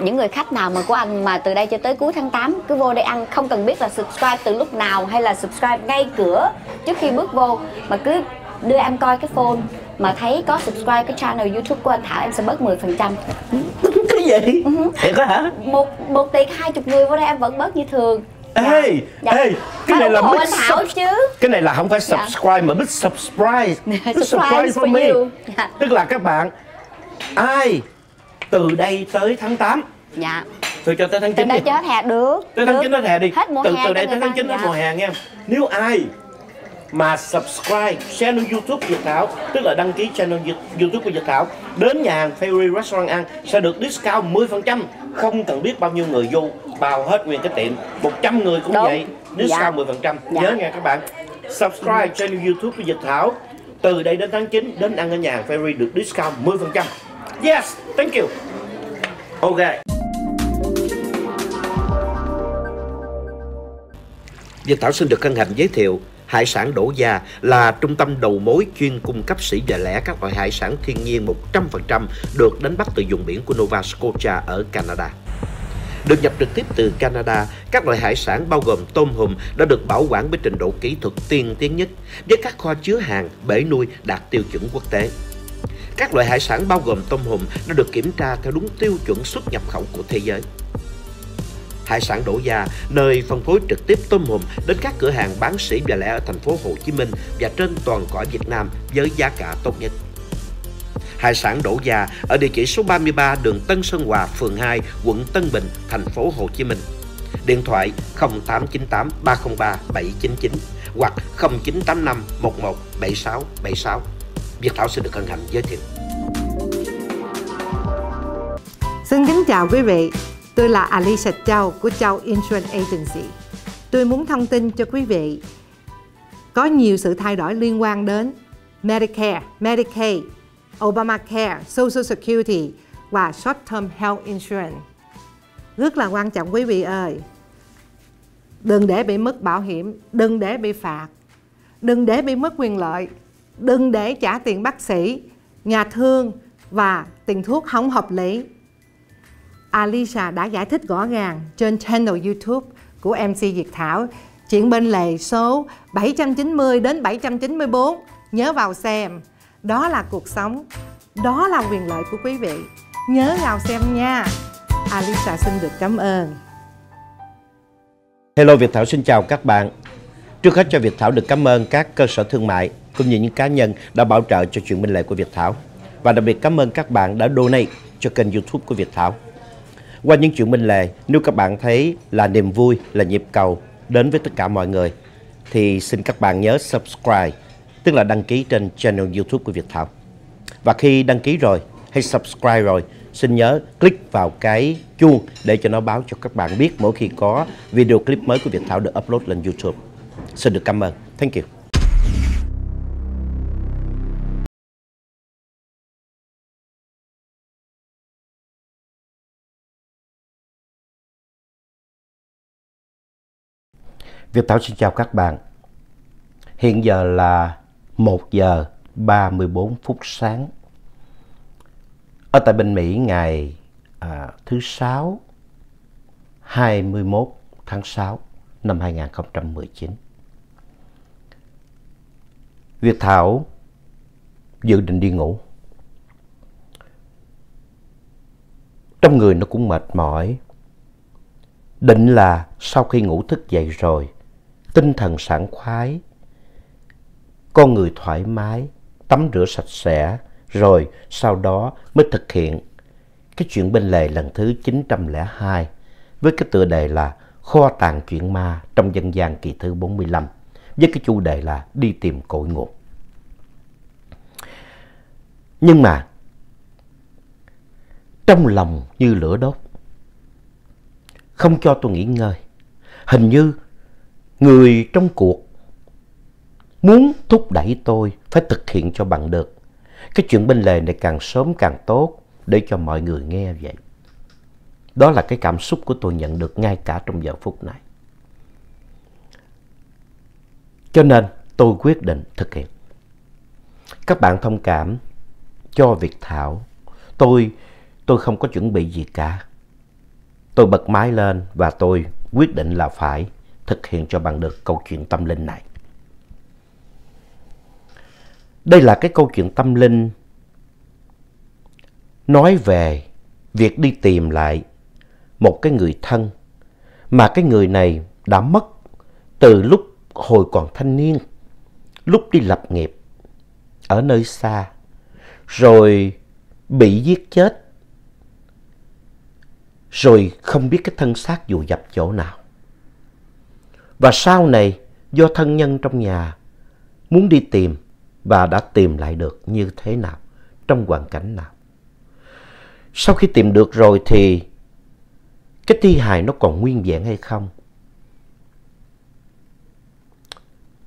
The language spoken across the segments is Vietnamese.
Những người khách nào mà của anh mà từ đây cho tới cuối tháng 8 cứ vô đây ăn không cần biết là subscribe từ lúc nào hay là subscribe ngay cửa trước khi bước vô mà cứ đưa em coi cái phone mà thấy có subscribe cái channel youtube của anh Thảo em sẽ bớt 10% phần trăm cái gì uh-huh. thiệt đó hả một một tiệc hai chục người vô đây em vẫn bớt như thường dạ. dạ, ê dạ. cái này là mít anh Thảo chứ cái này là không phải dạ. subscribe dạ. mà mít subscribe mít subscribe for me dạ. tức là các bạn ai từ đây tới tháng 8 Dạ Từ cho tới tháng chín, Từ hết hè được Tới tháng chín hết hè đi Hết mùa từ, hè Từ đây tới tháng 9 hết dạ. mùa hè nha Nếu ai mà subscribe channel YouTube Việt Thảo tức là đăng ký channel YouTube của Việt Thảo đến nhà hàng Fairy Restaurant ăn sẽ được discount 10% không cần biết bao nhiêu người vô bao hết nguyên cái tiệm 100 người cũng Đúng. vậy discount dạ. 10% dạ. nhớ nha các bạn subscribe channel YouTube của Việt Thảo từ đây đến tháng 9 đến ăn ở nhà hàng Fairy được discount 10% Yes, thank you. Okay. Và Thảo xin được hân hạnh giới thiệu Hải sản Đỗ Gia là trung tâm đầu mối chuyên cung cấp sỉ và lẻ các loại hải sản thiên nhiên 100% được đánh bắt từ vùng biển của Nova Scotia ở Canada. Được nhập trực tiếp từ Canada, các loại hải sản bao gồm tôm hùm đã được bảo quản với trình độ kỹ thuật tiên tiến nhất với các kho chứa hàng, bể nuôi đạt tiêu chuẩn quốc tế. Các loại hải sản bao gồm tôm hùm đã được kiểm tra theo đúng tiêu chuẩn xuất nhập khẩu của thế giới. Hải sản đổ già, nơi phân phối trực tiếp tôm hùm đến các cửa hàng bán sỉ và lẻ ở thành phố Hồ Chí Minh và trên toàn cõi Việt Nam với giá cả tốt nhất. Hải sản đổ già ở địa chỉ số 33 đường Tân Sơn Hòa, phường 2, quận Tân Bình, thành phố Hồ Chí Minh. Điện thoại 0898 303 799 hoặc 0985 11 76 76. Việt Thảo xin được hân hạnh giới thiệu. Xin kính chào quý vị, tôi là Alicia Châu của Châu Insurance Agency. Tôi muốn thông tin cho quý vị có nhiều sự thay đổi liên quan đến Medicare, Medicaid, Obamacare, Social Security và Short Term Health Insurance. Rất là quan trọng quý vị ơi. Đừng để bị mất bảo hiểm, đừng để bị phạt, đừng để bị mất quyền lợi đừng để trả tiền bác sĩ, nhà thương và tiền thuốc không hợp lý. Alisa đã giải thích rõ ràng trên channel YouTube của MC Diệt Thảo chuyện bên lề số 790 đến 794 nhớ vào xem. Đó là cuộc sống, đó là quyền lợi của quý vị. Nhớ vào xem nha. Alisa xin được cảm ơn. Hello Việt Thảo xin chào các bạn. Trước hết cho Việt Thảo được cảm ơn các cơ sở thương mại cũng như những cá nhân đã bảo trợ cho chuyện minh lệ của Việt Thảo. Và đặc biệt cảm ơn các bạn đã donate cho kênh youtube của Việt Thảo. Qua những chuyện minh lệ, nếu các bạn thấy là niềm vui, là nhịp cầu đến với tất cả mọi người, thì xin các bạn nhớ subscribe, tức là đăng ký trên channel youtube của Việt Thảo. Và khi đăng ký rồi, hay subscribe rồi, xin nhớ click vào cái chuông để cho nó báo cho các bạn biết mỗi khi có video clip mới của Việt Thảo được upload lên YouTube. Xin được cảm ơn. Thank you. Việt Thảo xin chào các bạn. Hiện giờ là 1 giờ 34 phút sáng. Ở tại bên Mỹ ngày à, thứ Sáu 21 tháng 6 năm 2019. Việt Thảo dự định đi ngủ. Trong người nó cũng mệt mỏi. Định là sau khi ngủ thức dậy rồi tinh thần sảng khoái, con người thoải mái, tắm rửa sạch sẽ, rồi sau đó mới thực hiện cái chuyện bên lề lần thứ chín trăm lẻ hai với cái tựa đề là Kho tàng chuyện ma trong dân gian kỳ thứ bốn mươi lăm với cái chủ đề là đi tìm cội nguồn. Nhưng mà trong lòng như lửa đốt, không cho tôi nghỉ ngơi. Hình như người trong cuộc muốn thúc đẩy tôi phải thực hiện cho bằng được. Cái chuyện bên lề này càng sớm càng tốt để cho mọi người nghe vậy. Đó là cái cảm xúc của tôi nhận được ngay cả trong giờ phút này. Cho nên tôi quyết định thực hiện. Các bạn thông cảm cho việc thảo. Tôi tôi không có chuẩn bị gì cả. Tôi bật máy lên và tôi quyết định là phải thực hiện cho bằng được câu chuyện tâm linh này. Đây là cái câu chuyện tâm linh nói về việc đi tìm lại một cái người thân mà cái người này đã mất từ lúc hồi còn thanh niên, lúc đi lập nghiệp ở nơi xa, rồi bị giết chết, rồi không biết cái thân xác dù dập chỗ nào. Và sau này do thân nhân trong nhà muốn đi tìm và đã tìm lại được như thế nào, trong hoàn cảnh nào. Sau khi tìm được rồi thì cái thi hài nó còn nguyên vẹn hay không?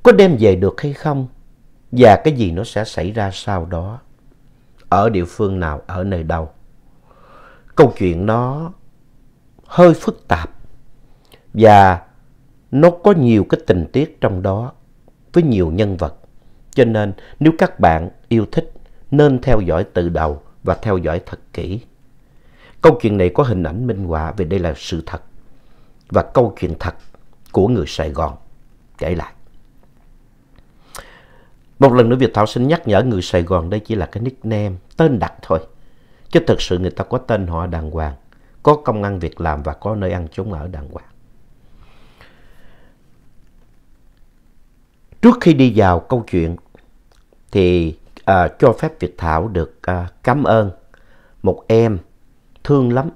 Có đem về được hay không? Và cái gì nó sẽ xảy ra sau đó? Ở địa phương nào, ở nơi đâu? Câu chuyện nó hơi phức tạp và nó có nhiều cái tình tiết trong đó với nhiều nhân vật. Cho nên nếu các bạn yêu thích nên theo dõi từ đầu và theo dõi thật kỹ. Câu chuyện này có hình ảnh minh họa vì đây là sự thật và câu chuyện thật của người Sài Gòn kể lại. Một lần nữa Việt Thảo xin nhắc nhở người Sài Gòn đây chỉ là cái nickname, tên đặt thôi. Chứ thực sự người ta có tên họ đàng hoàng, có công ăn việc làm và có nơi ăn trốn ở đàng hoàng. Trước khi đi vào câu chuyện thì à, cho phép Việt Thảo được à, cảm ơn một em thương lắm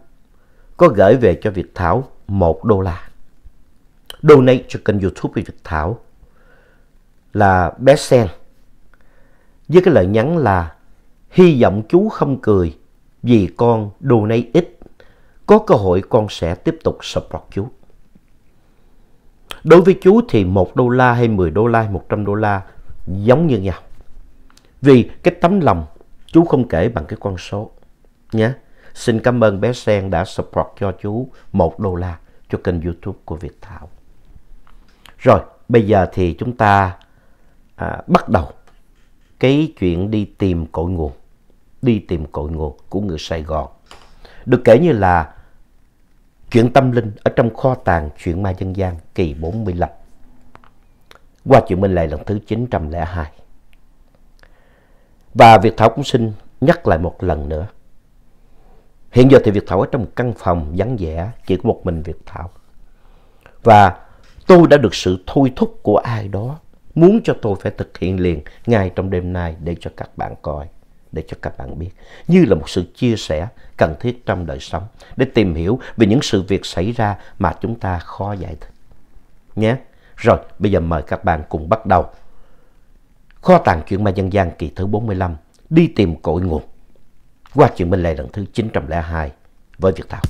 có gửi về cho Việt Thảo một đô la. Donate cho kênh youtube Việt Thảo là bé sen với cái lời nhắn là hy vọng chú không cười vì con donate ít có cơ hội con sẽ tiếp tục support chú. Đối với chú thì 1 đô la hay 10 đô la hay 100 đô la giống như nhau. Vì cái tấm lòng chú không kể bằng cái con số nhé. Xin cảm ơn bé Sen đã support cho chú 1 đô la cho kênh youtube của Việt Thảo. Rồi, bây giờ thì chúng ta à, bắt đầu cái chuyện đi tìm cội nguồn, đi tìm cội nguồn của người Sài Gòn. Được kể như là Chuyện tâm linh ở trong kho tàng chuyện ma dân gian kỳ 45. Qua chuyện Minh Lệ lần thứ 902. Và Việt Thảo cũng xin nhắc lại một lần nữa. Hiện giờ thì Việt Thảo ở trong căn phòng vắng vẻ chỉ có một mình Việt Thảo. Và tôi đã được sự thôi thúc của ai đó muốn cho tôi phải thực hiện liền ngay trong đêm nay để cho các bạn coi, để cho các bạn biết. Như là một sự chia sẻ cần thiết trong đời sống để tìm hiểu về những sự việc xảy ra mà chúng ta khó giải thích. Nhé! Rồi, bây giờ mời các bạn cùng bắt đầu. Kho tàng chuyện ma dân gian kỳ thứ bốn mươi lăm Đi tìm cội nguồn qua chuyện minh lề lần thứ chín trăm lẻ hai với Việt Thảo.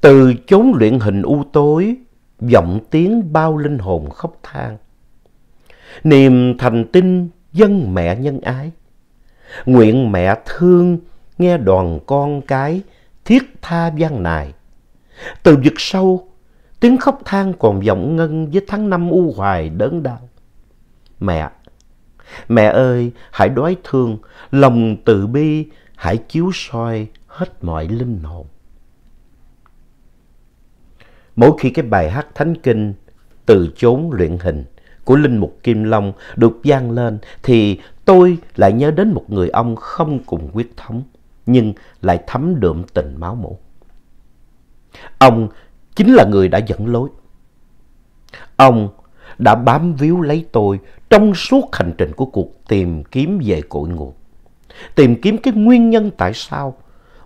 Từ chốn luyện hình u tối, vọng tiếng bao linh hồn khóc than niềm thành tinh dân mẹ nhân ái. Nguyện mẹ thương nghe đoàn con cái thiết tha gian nài. Từ vực sâu, tiếng khóc than còn vọng ngân với tháng năm u hoài đớn đau. Mẹ, mẹ ơi, hãy đói thương, lòng từ bi, hãy chiếu soi hết mọi linh hồn. Mỗi khi cái bài hát thánh kinh từ chốn luyện hình của Linh Mục Kim Long được gian lên thì tôi lại nhớ đến một người ông không cùng quyết thống nhưng lại thấm đượm tình máu mủ. Ông chính là người đã dẫn lối. Ông đã bám víu lấy tôi trong suốt hành trình của cuộc tìm kiếm về cội nguồn. Tìm kiếm cái nguyên nhân tại sao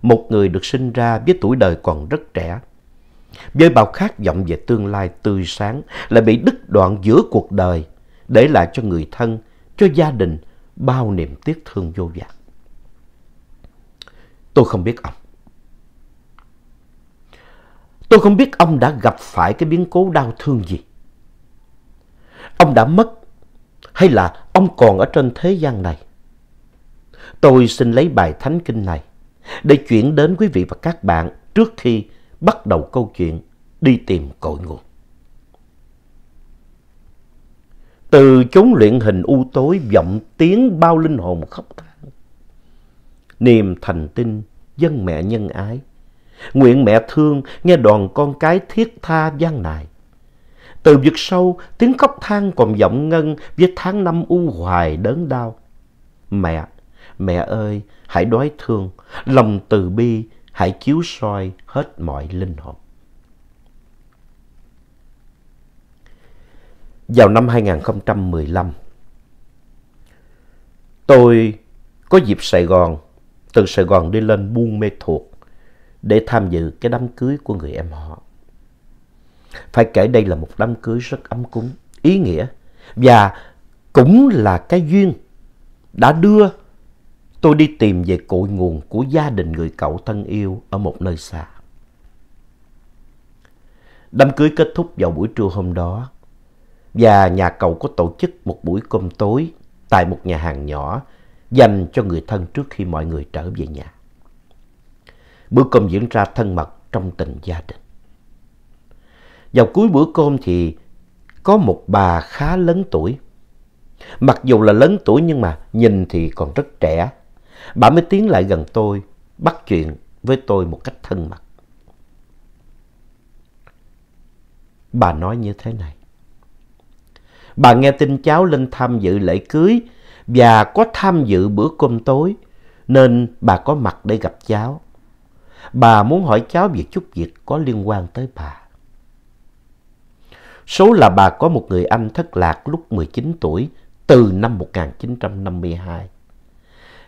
một người được sinh ra với tuổi đời còn rất trẻ với bao khát vọng về tương lai tươi sáng lại bị đứt đoạn giữa cuộc đời, để lại cho người thân, cho gia đình bao niềm tiếc thương vô vàn. Tôi không biết ông. Tôi không biết ông đã gặp phải cái biến cố đau thương gì. Ông đã mất hay là ông còn ở trên thế gian này? Tôi xin lấy bài thánh kinh này để chuyển đến quý vị và các bạn trước khi bắt đầu câu chuyện đi tìm cội nguồn. Từ chốn luyện hình u tối vọng tiếng bao linh hồn khóc than. Niềm thành tinh, dân mẹ nhân ái. Nguyện mẹ thương nghe đoàn con cái thiết tha gian nài. Từ vực sâu, tiếng khóc than còn vọng ngân với tháng năm u hoài đớn đau. Mẹ, mẹ ơi, hãy đói thương, lòng từ bi hãy chiếu soi hết mọi linh hồn. Vào năm 2015, tôi có dịp Sài Gòn, từ Sài Gòn đi lên Buôn Mê Thuột để tham dự cái đám cưới của người em họ. Phải kể đây là một đám cưới rất ấm cúng, ý nghĩa và cũng là cái duyên đã đưa tôi đi tìm về cội nguồn của gia đình người cậu thân yêu ở một nơi xa. Đám cưới kết thúc vào buổi trưa hôm đó và nhà cậu có tổ chức một buổi cơm tối tại một nhà hàng nhỏ dành cho người thân trước khi mọi người trở về nhà. Bữa cơm diễn ra thân mật trong tình gia đình. Vào cuối bữa cơm thì có một bà khá lớn tuổi. Mặc dù là lớn tuổi nhưng mà nhìn thì còn rất trẻ Bà mới tiến lại gần tôi, bắt chuyện với tôi một cách thân mật. Bà nói như thế này. Bà nghe tin cháu lên tham dự lễ cưới và có tham dự bữa cơm tối nên bà có mặt để gặp cháu. Bà muốn hỏi cháu về chút việc có liên quan tới bà. Số là bà có một người anh thất lạc lúc 19 tuổi từ năm 1952.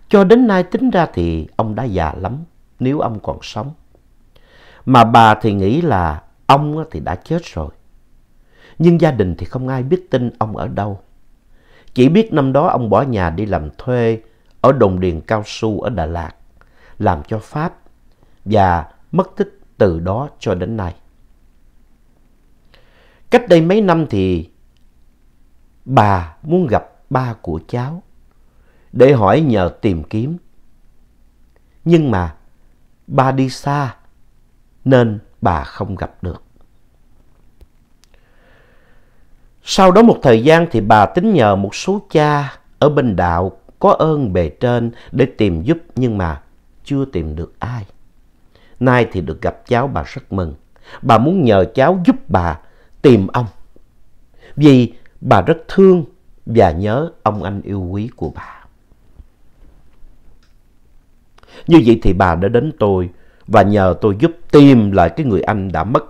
Cho đến nay tính ra thì ông đã già lắm nếu ông còn sống. Mà bà thì nghĩ là ông thì đã chết rồi. Nhưng gia đình thì không ai biết tin ông ở đâu. Chỉ biết năm đó ông bỏ nhà đi làm thuê ở đồng điền cao su ở Đà Lạt, làm cho Pháp và mất tích từ đó cho đến nay. Cách đây mấy năm thì bà muốn gặp ba của cháu để hỏi nhờ tìm kiếm. Nhưng mà bà đi xa nên bà không gặp được. Sau đó một thời gian thì bà tính nhờ một số cha ở bên đạo có ơn bề trên để tìm giúp nhưng mà chưa tìm được ai. Nay thì được gặp cháu bà rất mừng. Bà muốn nhờ cháu giúp bà tìm ông. Vì bà rất thương và nhớ ông anh yêu quý của bà. Như vậy thì bà đã đến tôi và nhờ tôi giúp tìm lại cái người anh đã mất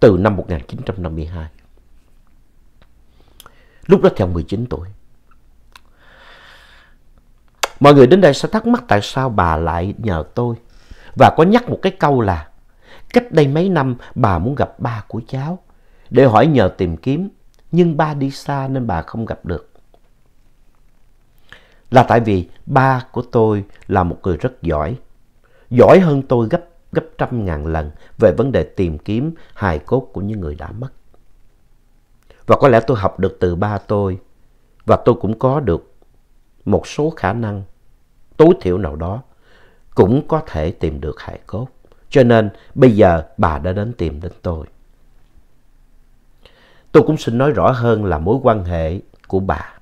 từ năm 1952. Lúc đó theo 19 tuổi. Mọi người đến đây sẽ thắc mắc tại sao bà lại nhờ tôi. Và có nhắc một cái câu là cách đây mấy năm bà muốn gặp ba của cháu để hỏi nhờ tìm kiếm. Nhưng ba đi xa nên bà không gặp được là tại vì ba của tôi là một người rất giỏi. Giỏi hơn tôi gấp gấp trăm ngàn lần về vấn đề tìm kiếm hài cốt của những người đã mất. Và có lẽ tôi học được từ ba tôi và tôi cũng có được một số khả năng tối thiểu nào đó cũng có thể tìm được hài cốt. Cho nên bây giờ bà đã đến tìm đến tôi. Tôi cũng xin nói rõ hơn là mối quan hệ của bà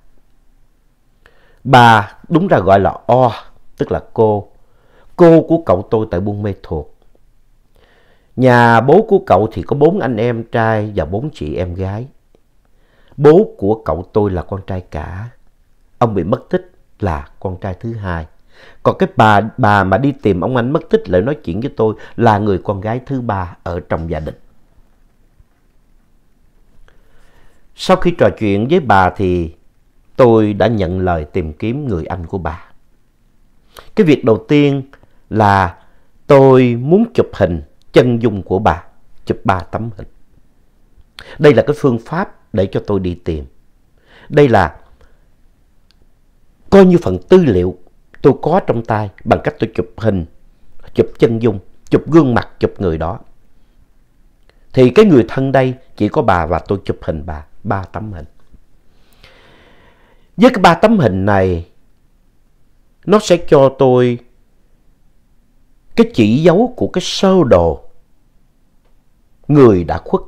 Bà đúng ra gọi là O, tức là cô. Cô của cậu tôi tại Buôn Mê Thuột. Nhà bố của cậu thì có bốn anh em trai và bốn chị em gái. Bố của cậu tôi là con trai cả. Ông bị mất tích là con trai thứ hai. Còn cái bà bà mà đi tìm ông anh mất tích lại nói chuyện với tôi là người con gái thứ ba ở trong gia đình. Sau khi trò chuyện với bà thì tôi đã nhận lời tìm kiếm người anh của bà. Cái việc đầu tiên là tôi muốn chụp hình chân dung của bà, chụp ba tấm hình. Đây là cái phương pháp để cho tôi đi tìm. Đây là coi như phần tư liệu tôi có trong tay bằng cách tôi chụp hình, chụp chân dung, chụp gương mặt, chụp người đó. Thì cái người thân đây chỉ có bà và tôi chụp hình bà, ba tấm hình. Với cái ba tấm hình này, nó sẽ cho tôi cái chỉ dấu của cái sơ đồ người đã khuất.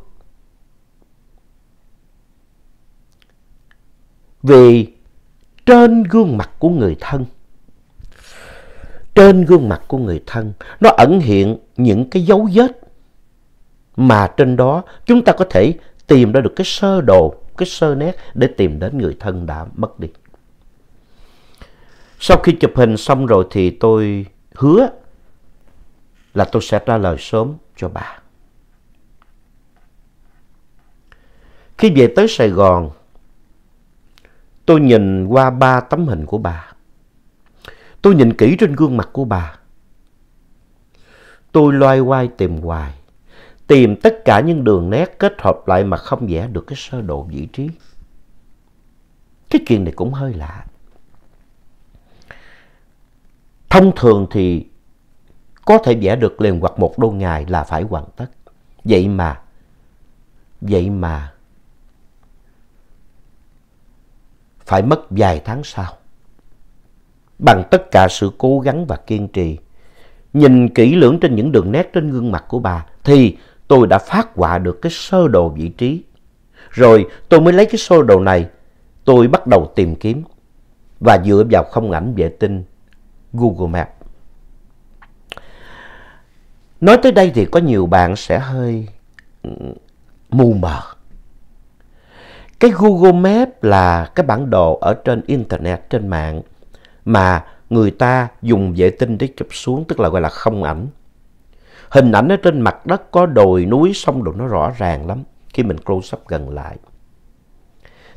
Vì trên gương mặt của người thân, trên gương mặt của người thân, nó ẩn hiện những cái dấu vết mà trên đó chúng ta có thể tìm ra được cái sơ đồ cái sơ nét để tìm đến người thân đã mất đi. Sau khi chụp hình xong rồi thì tôi hứa là tôi sẽ trả lời sớm cho bà. Khi về tới Sài Gòn, tôi nhìn qua ba tấm hình của bà. Tôi nhìn kỹ trên gương mặt của bà. Tôi loay hoay tìm hoài tìm tất cả những đường nét kết hợp lại mà không vẽ được cái sơ đồ vị trí. Cái chuyện này cũng hơi lạ. Thông thường thì có thể vẽ được liền hoặc một đô ngày là phải hoàn tất. Vậy mà, vậy mà phải mất vài tháng sau. Bằng tất cả sự cố gắng và kiên trì, nhìn kỹ lưỡng trên những đường nét trên gương mặt của bà thì tôi đã phát họa được cái sơ đồ vị trí. Rồi tôi mới lấy cái sơ đồ này, tôi bắt đầu tìm kiếm và dựa vào không ảnh vệ tinh Google Maps. Nói tới đây thì có nhiều bạn sẽ hơi ừ, mù mờ. Cái Google Maps là cái bản đồ ở trên Internet, trên mạng mà người ta dùng vệ tinh để chụp xuống, tức là gọi là không ảnh. Hình ảnh ở trên mặt đất có đồi, núi, sông đồ nó rõ ràng lắm khi mình close up gần lại.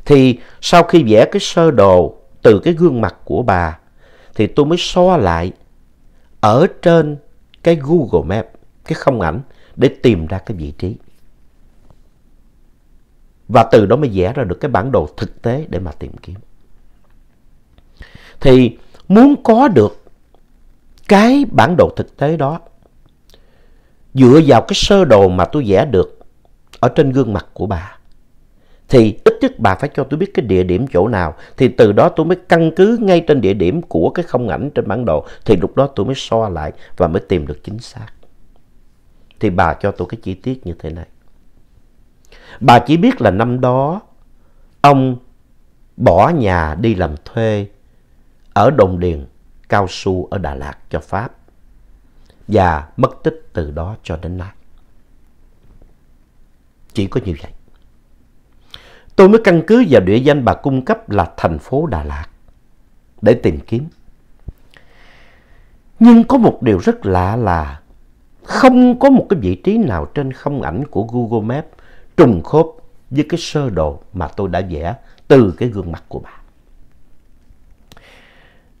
Thì sau khi vẽ cái sơ đồ từ cái gương mặt của bà thì tôi mới so lại ở trên cái Google Map, cái không ảnh để tìm ra cái vị trí. Và từ đó mới vẽ ra được cái bản đồ thực tế để mà tìm kiếm. Thì muốn có được cái bản đồ thực tế đó dựa vào cái sơ đồ mà tôi vẽ được ở trên gương mặt của bà thì ít nhất bà phải cho tôi biết cái địa điểm chỗ nào thì từ đó tôi mới căn cứ ngay trên địa điểm của cái không ảnh trên bản đồ thì lúc đó tôi mới so lại và mới tìm được chính xác thì bà cho tôi cái chi tiết như thế này bà chỉ biết là năm đó ông bỏ nhà đi làm thuê ở đồng điền cao su ở đà lạt cho pháp và mất tích từ đó cho đến nay. Chỉ có như vậy. Tôi mới căn cứ vào địa danh bà cung cấp là thành phố Đà Lạt để tìm kiếm. Nhưng có một điều rất lạ là không có một cái vị trí nào trên không ảnh của Google Maps trùng khớp với cái sơ đồ mà tôi đã vẽ từ cái gương mặt của bà.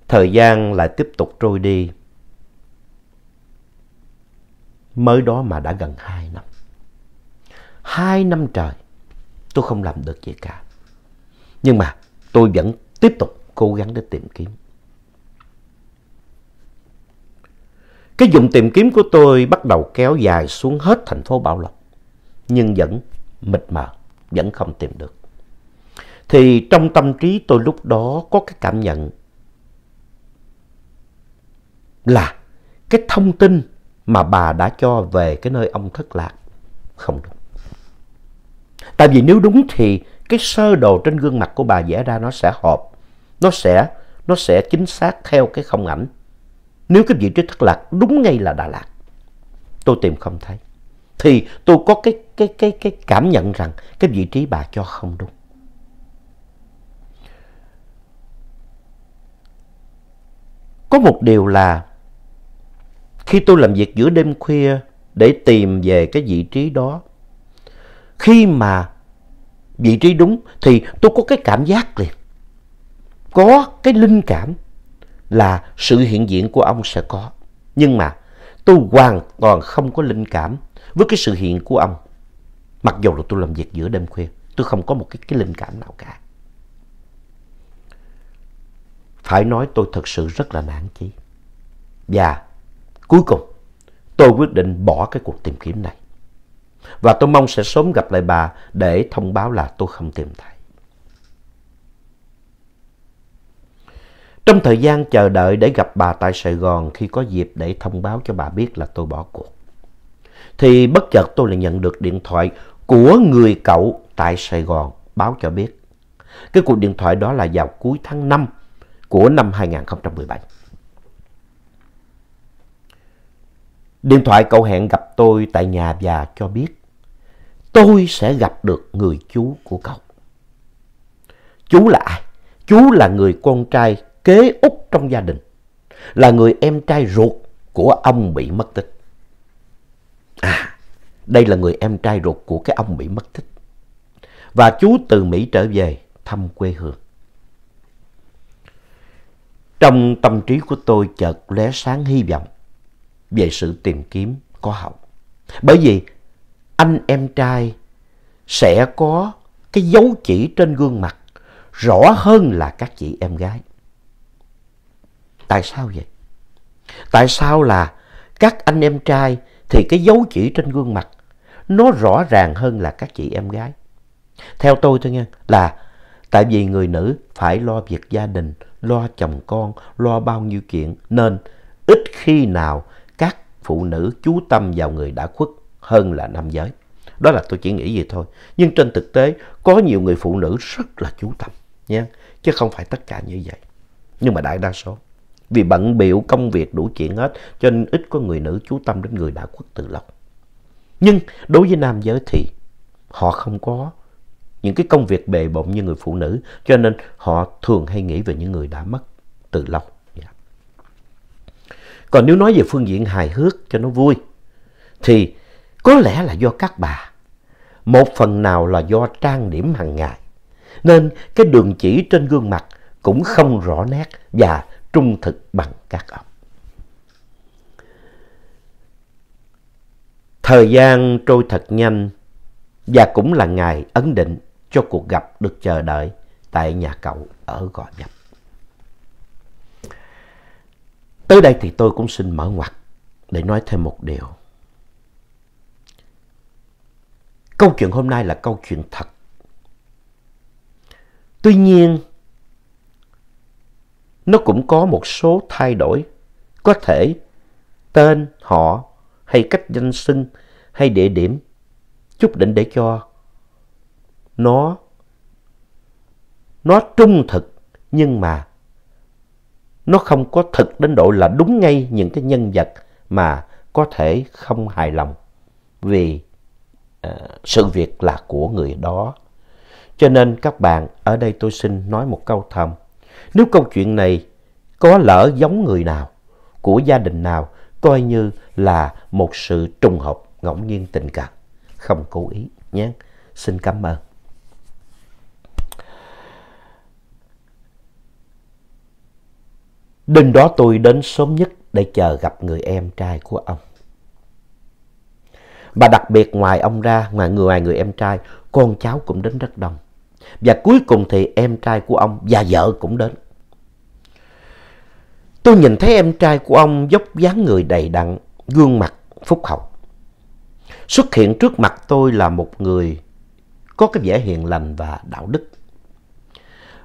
Thời gian lại tiếp tục trôi đi mới đó mà đã gần hai năm. hai năm trời tôi không làm được gì cả. Nhưng mà tôi vẫn tiếp tục cố gắng để tìm kiếm. Cái vùng tìm kiếm của tôi bắt đầu kéo dài xuống hết thành phố Bảo Lộc. Nhưng vẫn mịt mờ, vẫn không tìm được. Thì trong tâm trí tôi lúc đó có cái cảm nhận là cái thông tin mà bà đã cho về cái nơi ông thất lạc. Không đúng. Tại vì nếu đúng thì cái sơ đồ trên gương mặt của bà vẽ ra nó sẽ hợp, nó sẽ nó sẽ chính xác theo cái không ảnh. Nếu cái vị trí thất lạc đúng ngay là Đà Lạt, tôi tìm không thấy. Thì tôi có cái, cái, cái, cái cảm nhận rằng cái vị trí bà cho không đúng. Có một điều là khi tôi làm việc giữa đêm khuya để tìm về cái vị trí đó, khi mà vị trí đúng thì tôi có cái cảm giác liền, có cái linh cảm là sự hiện diện của ông sẽ có. Nhưng mà tôi hoàn toàn không có linh cảm với cái sự hiện của ông. Mặc dù là tôi làm việc giữa đêm khuya, tôi không có một cái, cái linh cảm nào cả. Phải nói tôi thật sự rất là nản chí. Và Cuối cùng, tôi quyết định bỏ cái cuộc tìm kiếm này. Và tôi mong sẽ sớm gặp lại bà để thông báo là tôi không tìm thấy. Trong thời gian chờ đợi để gặp bà tại Sài Gòn khi có dịp để thông báo cho bà biết là tôi bỏ cuộc, thì bất chợt tôi lại nhận được điện thoại của người cậu tại Sài Gòn báo cho biết. Cái cuộc điện thoại đó là vào cuối tháng 5 của năm 2017. Điện thoại cậu hẹn gặp tôi tại nhà và cho biết tôi sẽ gặp được người chú của cậu. Chú là ai? Chú là người con trai kế út trong gia đình, là người em trai ruột của ông bị mất tích. À, đây là người em trai ruột của cái ông bị mất tích. Và chú từ Mỹ trở về thăm quê hương. Trong tâm trí của tôi chợt lóe sáng hy vọng về sự tìm kiếm có học Bởi vì anh em trai sẽ có cái dấu chỉ trên gương mặt rõ hơn là các chị em gái. Tại sao vậy? Tại sao là các anh em trai thì cái dấu chỉ trên gương mặt nó rõ ràng hơn là các chị em gái? Theo tôi thôi nha, là tại vì người nữ phải lo việc gia đình, lo chồng con, lo bao nhiêu chuyện nên ít khi nào phụ nữ chú tâm vào người đã khuất hơn là nam giới. Đó là tôi chỉ nghĩ vậy thôi. Nhưng trên thực tế có nhiều người phụ nữ rất là chú tâm nha. Chứ không phải tất cả như vậy. Nhưng mà đại đa số. Vì bận biểu công việc đủ chuyện hết cho nên ít có người nữ chú tâm đến người đã khuất từ lâu. Nhưng đối với nam giới thì họ không có những cái công việc bề bộn như người phụ nữ cho nên họ thường hay nghĩ về những người đã mất từ lâu. Còn nếu nói về phương diện hài hước cho nó vui, thì có lẽ là do các bà. Một phần nào là do trang điểm hàng ngày, nên cái đường chỉ trên gương mặt cũng không rõ nét và trung thực bằng các ông. Thời gian trôi thật nhanh và cũng là ngày ấn định cho cuộc gặp được chờ đợi tại nhà cậu ở Gò Nhập. Tới đây thì tôi cũng xin mở ngoặt để nói thêm một điều. Câu chuyện hôm nay là câu chuyện thật. Tuy nhiên, nó cũng có một số thay đổi. Có thể tên, họ hay cách danh sinh hay địa điểm chút định để cho nó nó trung thực nhưng mà nó không có thực đến độ là đúng ngay những cái nhân vật mà có thể không hài lòng vì uh, sự việc là của người đó. Cho nên các bạn ở đây tôi xin nói một câu thầm. Nếu câu chuyện này có lỡ giống người nào, của gia đình nào, coi như là một sự trùng hợp ngẫu nhiên tình cảm, không cố ý nhé. Xin cảm ơn. Đêm đó tôi đến sớm nhất để chờ gặp người em trai của ông. Và đặc biệt ngoài ông ra, ngoài người, ngoài người em trai, con cháu cũng đến rất đông. Và cuối cùng thì em trai của ông và vợ cũng đến. Tôi nhìn thấy em trai của ông dốc dáng người đầy đặn, gương mặt phúc hậu. Xuất hiện trước mặt tôi là một người có cái vẻ hiền lành và đạo đức.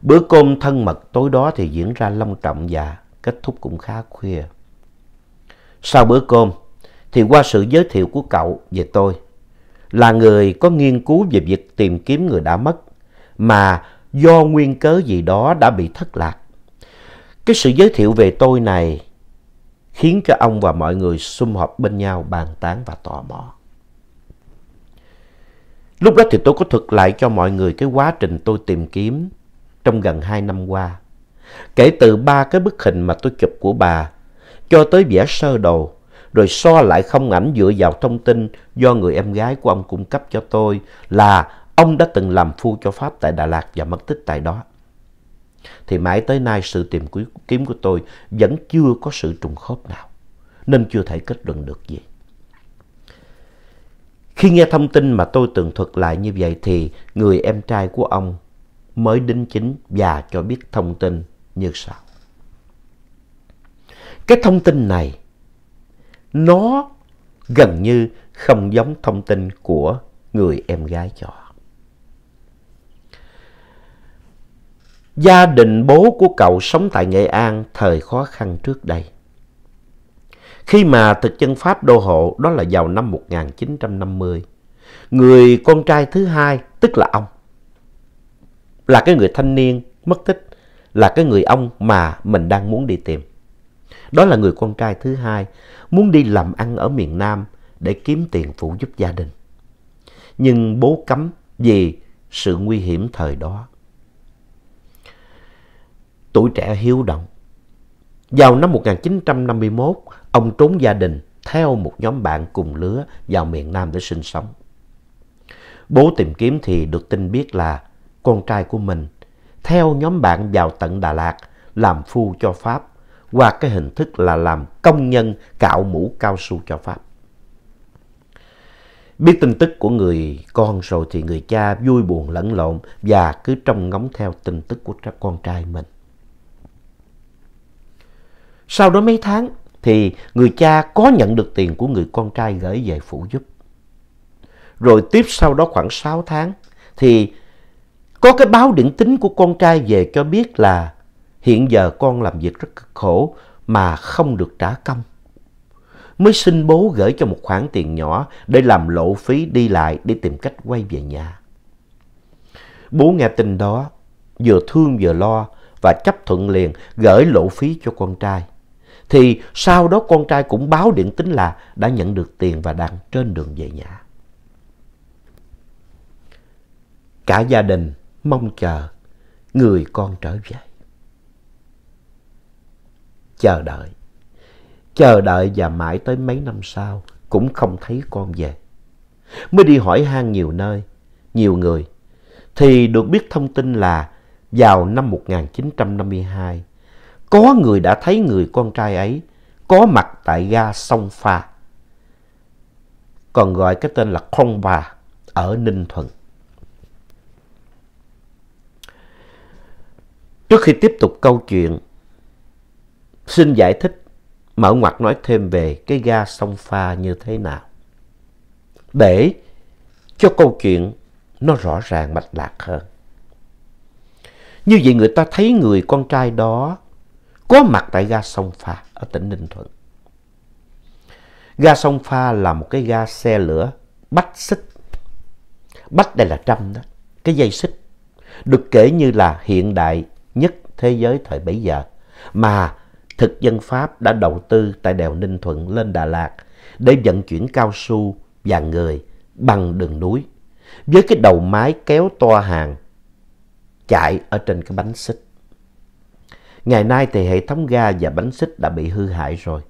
Bữa cơm thân mật tối đó thì diễn ra long trọng và kết thúc cũng khá khuya. Sau bữa cơm thì qua sự giới thiệu của cậu về tôi là người có nghiên cứu về việc tìm kiếm người đã mất mà do nguyên cớ gì đó đã bị thất lạc. Cái sự giới thiệu về tôi này khiến cho ông và mọi người sum họp bên nhau bàn tán và tò mò. Lúc đó thì tôi có thuật lại cho mọi người cái quá trình tôi tìm kiếm trong gần 2 năm qua. Kể từ ba cái bức hình mà tôi chụp của bà, cho tới vẽ sơ đồ, rồi so lại không ảnh dựa vào thông tin do người em gái của ông cung cấp cho tôi là ông đã từng làm phu cho Pháp tại Đà Lạt và mất tích tại đó. Thì mãi tới nay sự tìm kiếm của tôi vẫn chưa có sự trùng khớp nào, nên chưa thể kết luận được gì. Khi nghe thông tin mà tôi tường thuật lại như vậy thì người em trai của ông mới đính chính và cho biết thông tin như sau. Cái thông tin này nó gần như không giống thông tin của người em gái cho. Gia đình bố của cậu sống tại Nghệ An thời khó khăn trước đây. Khi mà thực dân Pháp đô hộ đó là vào năm 1950, người con trai thứ hai tức là ông là cái người thanh niên mất tích là cái người ông mà mình đang muốn đi tìm. Đó là người con trai thứ hai muốn đi làm ăn ở miền Nam để kiếm tiền phụ giúp gia đình. Nhưng bố cấm vì sự nguy hiểm thời đó. Tuổi trẻ hiếu động. Vào năm 1951, ông trốn gia đình theo một nhóm bạn cùng lứa vào miền Nam để sinh sống. Bố tìm kiếm thì được tin biết là con trai của mình theo nhóm bạn vào tận Đà Lạt làm phu cho Pháp qua cái hình thức là làm công nhân cạo mũ cao su cho Pháp. Biết tin tức của người con rồi thì người cha vui buồn lẫn lộn và cứ trông ngóng theo tin tức của con trai mình. Sau đó mấy tháng thì người cha có nhận được tiền của người con trai gửi về phụ giúp. Rồi tiếp sau đó khoảng 6 tháng thì có cái báo định tính của con trai về cho biết là hiện giờ con làm việc rất cực khổ mà không được trả công. Mới xin bố gửi cho một khoản tiền nhỏ để làm lộ phí đi lại để tìm cách quay về nhà. Bố nghe tin đó, vừa thương vừa lo và chấp thuận liền gửi lộ phí cho con trai. Thì sau đó con trai cũng báo điện tính là đã nhận được tiền và đang trên đường về nhà. Cả gia đình mong chờ người con trở về. Chờ đợi, chờ đợi và mãi tới mấy năm sau cũng không thấy con về. Mới đi hỏi han nhiều nơi, nhiều người, thì được biết thông tin là vào năm 1952, có người đã thấy người con trai ấy có mặt tại ga sông Pha, còn gọi cái tên là Khong Bà ở Ninh Thuận. Trước khi tiếp tục câu chuyện, xin giải thích mở ngoặt nói thêm về cái ga sông pha như thế nào. Để cho câu chuyện nó rõ ràng mạch lạc hơn. Như vậy người ta thấy người con trai đó có mặt tại ga sông pha ở tỉnh Ninh Thuận. Ga sông pha là một cái ga xe lửa bách xích. Bách đây là trăm đó, cái dây xích. Được kể như là hiện đại nhất thế giới thời bấy giờ mà thực dân Pháp đã đầu tư tại đèo Ninh Thuận lên Đà Lạt để vận chuyển cao su và người bằng đường núi với cái đầu máy kéo toa hàng chạy ở trên cái bánh xích. Ngày nay thì hệ thống ga và bánh xích đã bị hư hại rồi.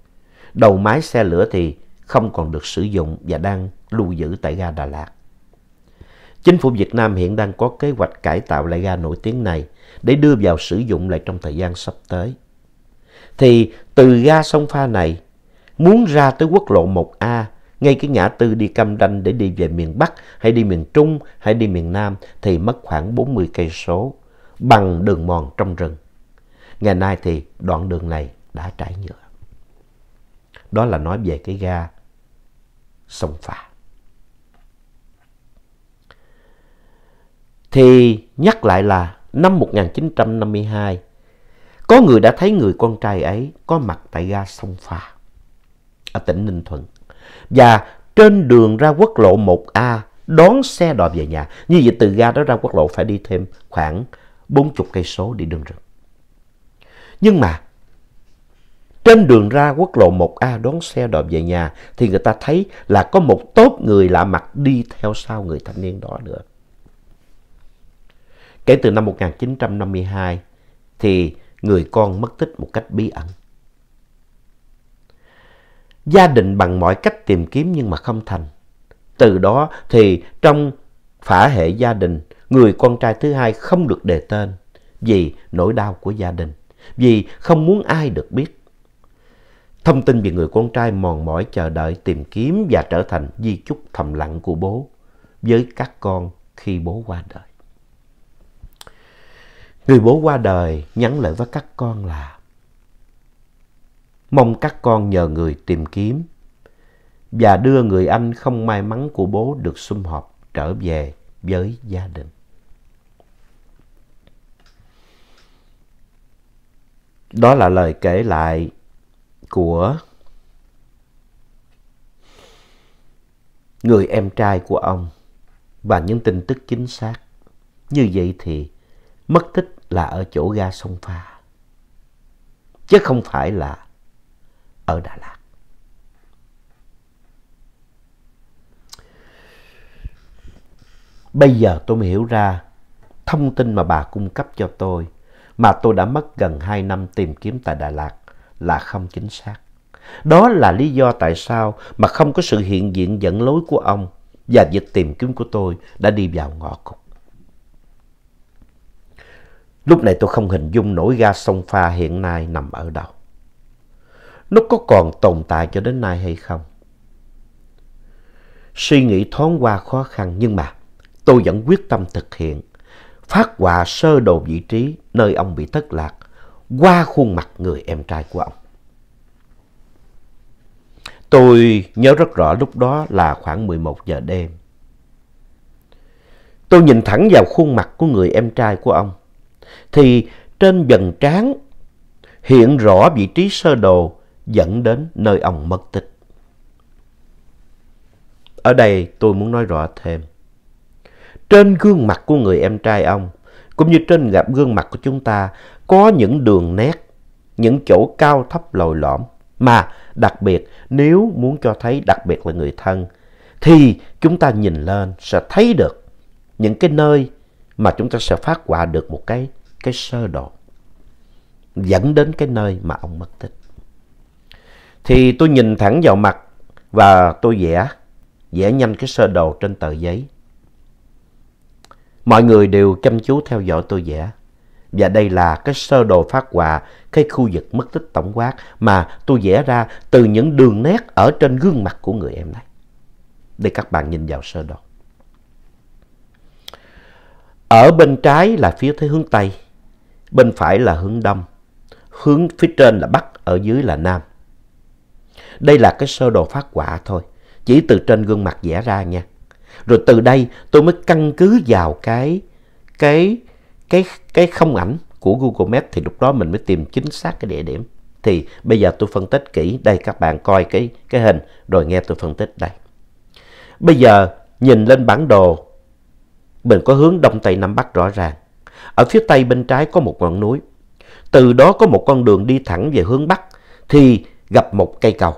Đầu máy xe lửa thì không còn được sử dụng và đang lưu giữ tại ga Đà Lạt. Chính phủ Việt Nam hiện đang có kế hoạch cải tạo lại ga nổi tiếng này để đưa vào sử dụng lại trong thời gian sắp tới. Thì từ ga sông Pha này, muốn ra tới quốc lộ 1A, ngay cái ngã tư đi Cam Ranh để đi về miền Bắc hay đi miền Trung hay đi miền Nam thì mất khoảng 40 cây số bằng đường mòn trong rừng. Ngày nay thì đoạn đường này đã trải nhựa. Đó là nói về cái ga sông pha. Thì nhắc lại là năm 1952, có người đã thấy người con trai ấy có mặt tại ga Sông Pha ở tỉnh Ninh Thuận và trên đường ra quốc lộ 1A đón xe đò về nhà. Như vậy từ ga đó ra quốc lộ phải đi thêm khoảng 40 cây số đi đường rừng. Nhưng mà trên đường ra quốc lộ 1A đón xe đò về nhà thì người ta thấy là có một tốp người lạ mặt đi theo sau người thanh niên đó nữa. Kể từ năm 1952 thì người con mất tích một cách bí ẩn. Gia đình bằng mọi cách tìm kiếm nhưng mà không thành. Từ đó thì trong phả hệ gia đình, người con trai thứ hai không được đề tên vì nỗi đau của gia đình, vì không muốn ai được biết. Thông tin về người con trai mòn mỏi chờ đợi tìm kiếm và trở thành di chúc thầm lặng của bố với các con khi bố qua đời. Người bố qua đời nhắn lời với các con là Mong các con nhờ người tìm kiếm và đưa người anh không may mắn của bố được sum họp trở về với gia đình. Đó là lời kể lại của người em trai của ông và những tin tức chính xác. Như vậy thì mất tích là ở chỗ ga sông pha chứ không phải là ở Đà Lạt. Bây giờ tôi mới hiểu ra thông tin mà bà cung cấp cho tôi mà tôi đã mất gần hai năm tìm kiếm tại Đà Lạt là không chính xác. Đó là lý do tại sao mà không có sự hiện diện dẫn lối của ông và việc tìm kiếm của tôi đã đi vào ngõ cụt. Lúc này tôi không hình dung nổi ga sông pha hiện nay nằm ở đâu. Nó có còn tồn tại cho đến nay hay không? Suy nghĩ thoáng qua khó khăn nhưng mà tôi vẫn quyết tâm thực hiện. Phát quà sơ đồ vị trí nơi ông bị thất lạc qua khuôn mặt người em trai của ông. Tôi nhớ rất rõ lúc đó là khoảng 11 giờ đêm. Tôi nhìn thẳng vào khuôn mặt của người em trai của ông thì trên dần trán hiện rõ vị trí sơ đồ dẫn đến nơi ông mất tích. Ở đây tôi muốn nói rõ thêm. Trên gương mặt của người em trai ông, cũng như trên gặp gương mặt của chúng ta, có những đường nét, những chỗ cao thấp lồi lõm. Mà đặc biệt nếu muốn cho thấy đặc biệt là người thân, thì chúng ta nhìn lên sẽ thấy được những cái nơi mà chúng ta sẽ phát họa được một cái cái sơ đồ dẫn đến cái nơi mà ông mất tích. Thì tôi nhìn thẳng vào mặt và tôi vẽ, vẽ nhanh cái sơ đồ trên tờ giấy. Mọi người đều chăm chú theo dõi tôi vẽ. Và đây là cái sơ đồ phát họa, cái khu vực mất tích tổng quát mà tôi vẽ ra từ những đường nét ở trên gương mặt của người em này. Để các bạn nhìn vào sơ đồ. Ở bên trái là phía thế hướng Tây, bên phải là hướng Đông, hướng phía trên là Bắc, ở dưới là Nam. Đây là cái sơ đồ phát quả thôi, chỉ từ trên gương mặt vẽ ra nha. Rồi từ đây tôi mới căn cứ vào cái cái cái cái không ảnh của Google Maps thì lúc đó mình mới tìm chính xác cái địa điểm. Thì bây giờ tôi phân tích kỹ, đây các bạn coi cái cái hình rồi nghe tôi phân tích đây. Bây giờ nhìn lên bản đồ mình có hướng đông tây nam bắc rõ ràng. Ở phía tây bên trái có một ngọn núi. Từ đó có một con đường đi thẳng về hướng bắc thì gặp một cây cầu.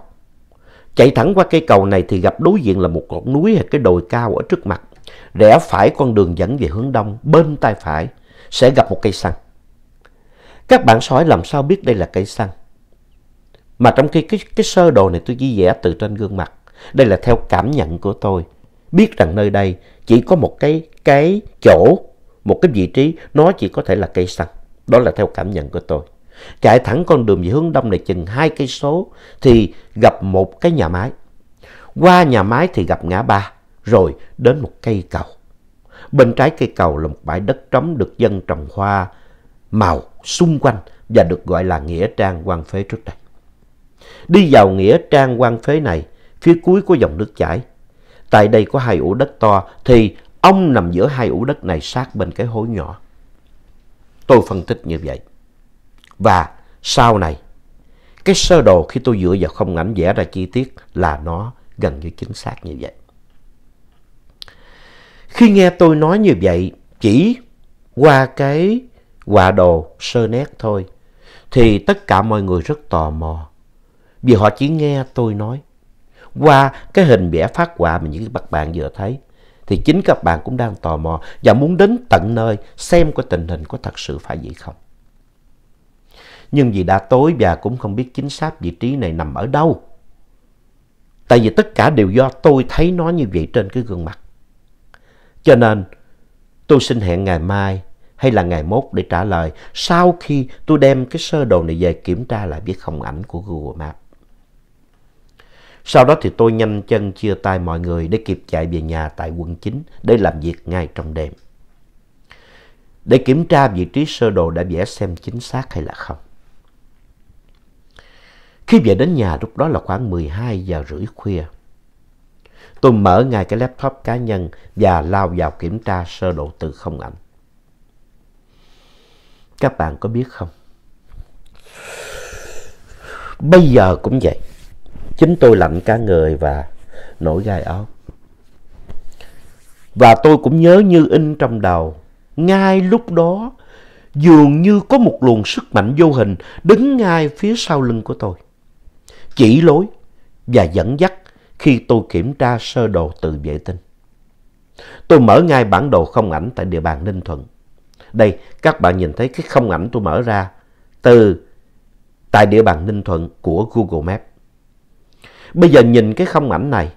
Chạy thẳng qua cây cầu này thì gặp đối diện là một ngọn núi hay cái đồi cao ở trước mặt. Rẽ phải con đường dẫn về hướng đông, bên tay phải sẽ gặp một cây xăng. Các bạn sói làm sao biết đây là cây xăng? Mà trong khi cái, cái sơ đồ này tôi ghi vẽ từ trên gương mặt. Đây là theo cảm nhận của tôi. Biết rằng nơi đây chỉ có một cái cái chỗ, một cái vị trí nó chỉ có thể là cây xăng. Đó là theo cảm nhận của tôi. Chạy thẳng con đường về hướng đông này chừng hai cây số thì gặp một cái nhà máy. Qua nhà máy thì gặp ngã ba, rồi đến một cây cầu. Bên trái cây cầu là một bãi đất trống được dân trồng hoa màu xung quanh và được gọi là Nghĩa Trang quan Phế trước đây. Đi vào Nghĩa Trang quan Phế này, phía cuối có dòng nước chảy. Tại đây có hai ổ đất to thì Ông nằm giữa hai ủ đất này sát bên cái hố nhỏ. Tôi phân tích như vậy. Và sau này, cái sơ đồ khi tôi dựa vào không ảnh vẽ ra chi tiết là nó gần như chính xác như vậy. Khi nghe tôi nói như vậy, chỉ qua cái quà đồ sơ nét thôi, thì tất cả mọi người rất tò mò. Vì họ chỉ nghe tôi nói. Qua cái hình vẽ phát quà mà những bạn vừa thấy, thì chính các bạn cũng đang tò mò và muốn đến tận nơi xem có tình hình có thật sự phải vậy không. Nhưng vì đã tối và cũng không biết chính xác vị trí này nằm ở đâu. Tại vì tất cả đều do tôi thấy nó như vậy trên cái gương mặt. Cho nên tôi xin hẹn ngày mai hay là ngày mốt để trả lời sau khi tôi đem cái sơ đồ này về kiểm tra lại với không ảnh của Google Maps. Sau đó thì tôi nhanh chân chia tay mọi người để kịp chạy về nhà tại quận 9 để làm việc ngay trong đêm. Để kiểm tra vị trí sơ đồ đã vẽ xem chính xác hay là không. Khi về đến nhà lúc đó là khoảng 12 giờ rưỡi khuya. Tôi mở ngay cái laptop cá nhân và lao vào kiểm tra sơ đồ từ không ảnh. Các bạn có biết không? Bây giờ cũng vậy. Chính tôi lạnh cả người và nổi gai ốc. Và tôi cũng nhớ như in trong đầu, ngay lúc đó dường như có một luồng sức mạnh vô hình đứng ngay phía sau lưng của tôi. Chỉ lối và dẫn dắt khi tôi kiểm tra sơ đồ từ vệ tinh. Tôi mở ngay bản đồ không ảnh tại địa bàn Ninh Thuận. Đây, các bạn nhìn thấy cái không ảnh tôi mở ra từ tại địa bàn Ninh Thuận của Google Maps. Bây giờ nhìn cái không ảnh này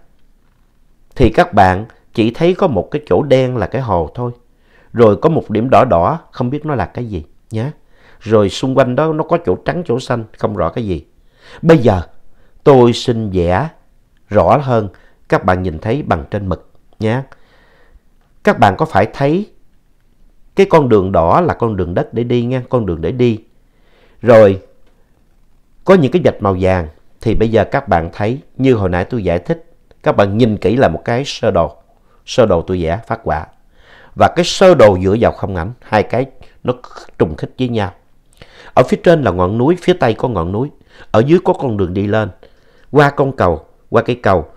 thì các bạn chỉ thấy có một cái chỗ đen là cái hồ thôi. Rồi có một điểm đỏ đỏ không biết nó là cái gì nhé. Rồi xung quanh đó nó có chỗ trắng chỗ xanh không rõ cái gì. Bây giờ tôi xin vẽ rõ hơn các bạn nhìn thấy bằng trên mực nhé. Các bạn có phải thấy cái con đường đỏ là con đường đất để đi nha, con đường để đi. Rồi có những cái vạch màu vàng thì bây giờ các bạn thấy như hồi nãy tôi giải thích các bạn nhìn kỹ là một cái sơ đồ sơ đồ tôi vẽ phát quả và cái sơ đồ giữa vào không ảnh hai cái nó trùng khích với nhau ở phía trên là ngọn núi phía tây có ngọn núi ở dưới có con đường đi lên qua con cầu qua cây cầu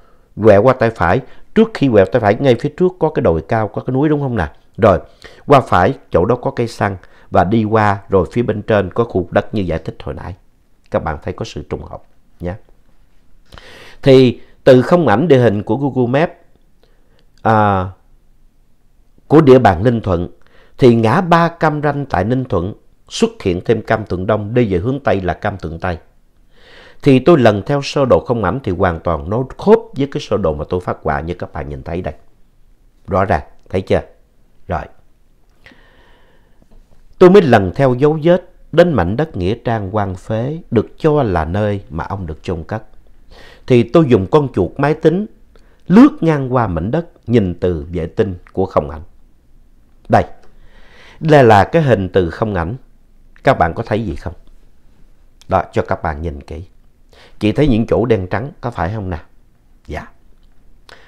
quẹo qua tay phải trước khi quẹo tay phải ngay phía trước có cái đồi cao có cái núi đúng không nè rồi qua phải chỗ đó có cây xăng và đi qua rồi phía bên trên có khu đất như giải thích hồi nãy các bạn thấy có sự trùng hợp nhé. Thì từ không ảnh địa hình của Google Maps à, của địa bàn Ninh Thuận thì ngã ba Cam Ranh tại Ninh Thuận xuất hiện thêm Cam Thượng Đông đi về hướng Tây là Cam Thượng Tây. Thì tôi lần theo sơ đồ không ảnh thì hoàn toàn nó khớp với cái sơ đồ mà tôi phát quà như các bạn nhìn thấy đây. Rõ ràng, thấy chưa? Rồi. Tôi mới lần theo dấu vết đến mảnh đất nghĩa trang quan phế được cho là nơi mà ông được chôn cất. Thì tôi dùng con chuột máy tính lướt ngang qua mảnh đất nhìn từ vệ tinh của không ảnh. Đây, đây là cái hình từ không ảnh. Các bạn có thấy gì không? Đó, cho các bạn nhìn kỹ. Chị thấy những chỗ đen trắng, có phải không nào? Dạ.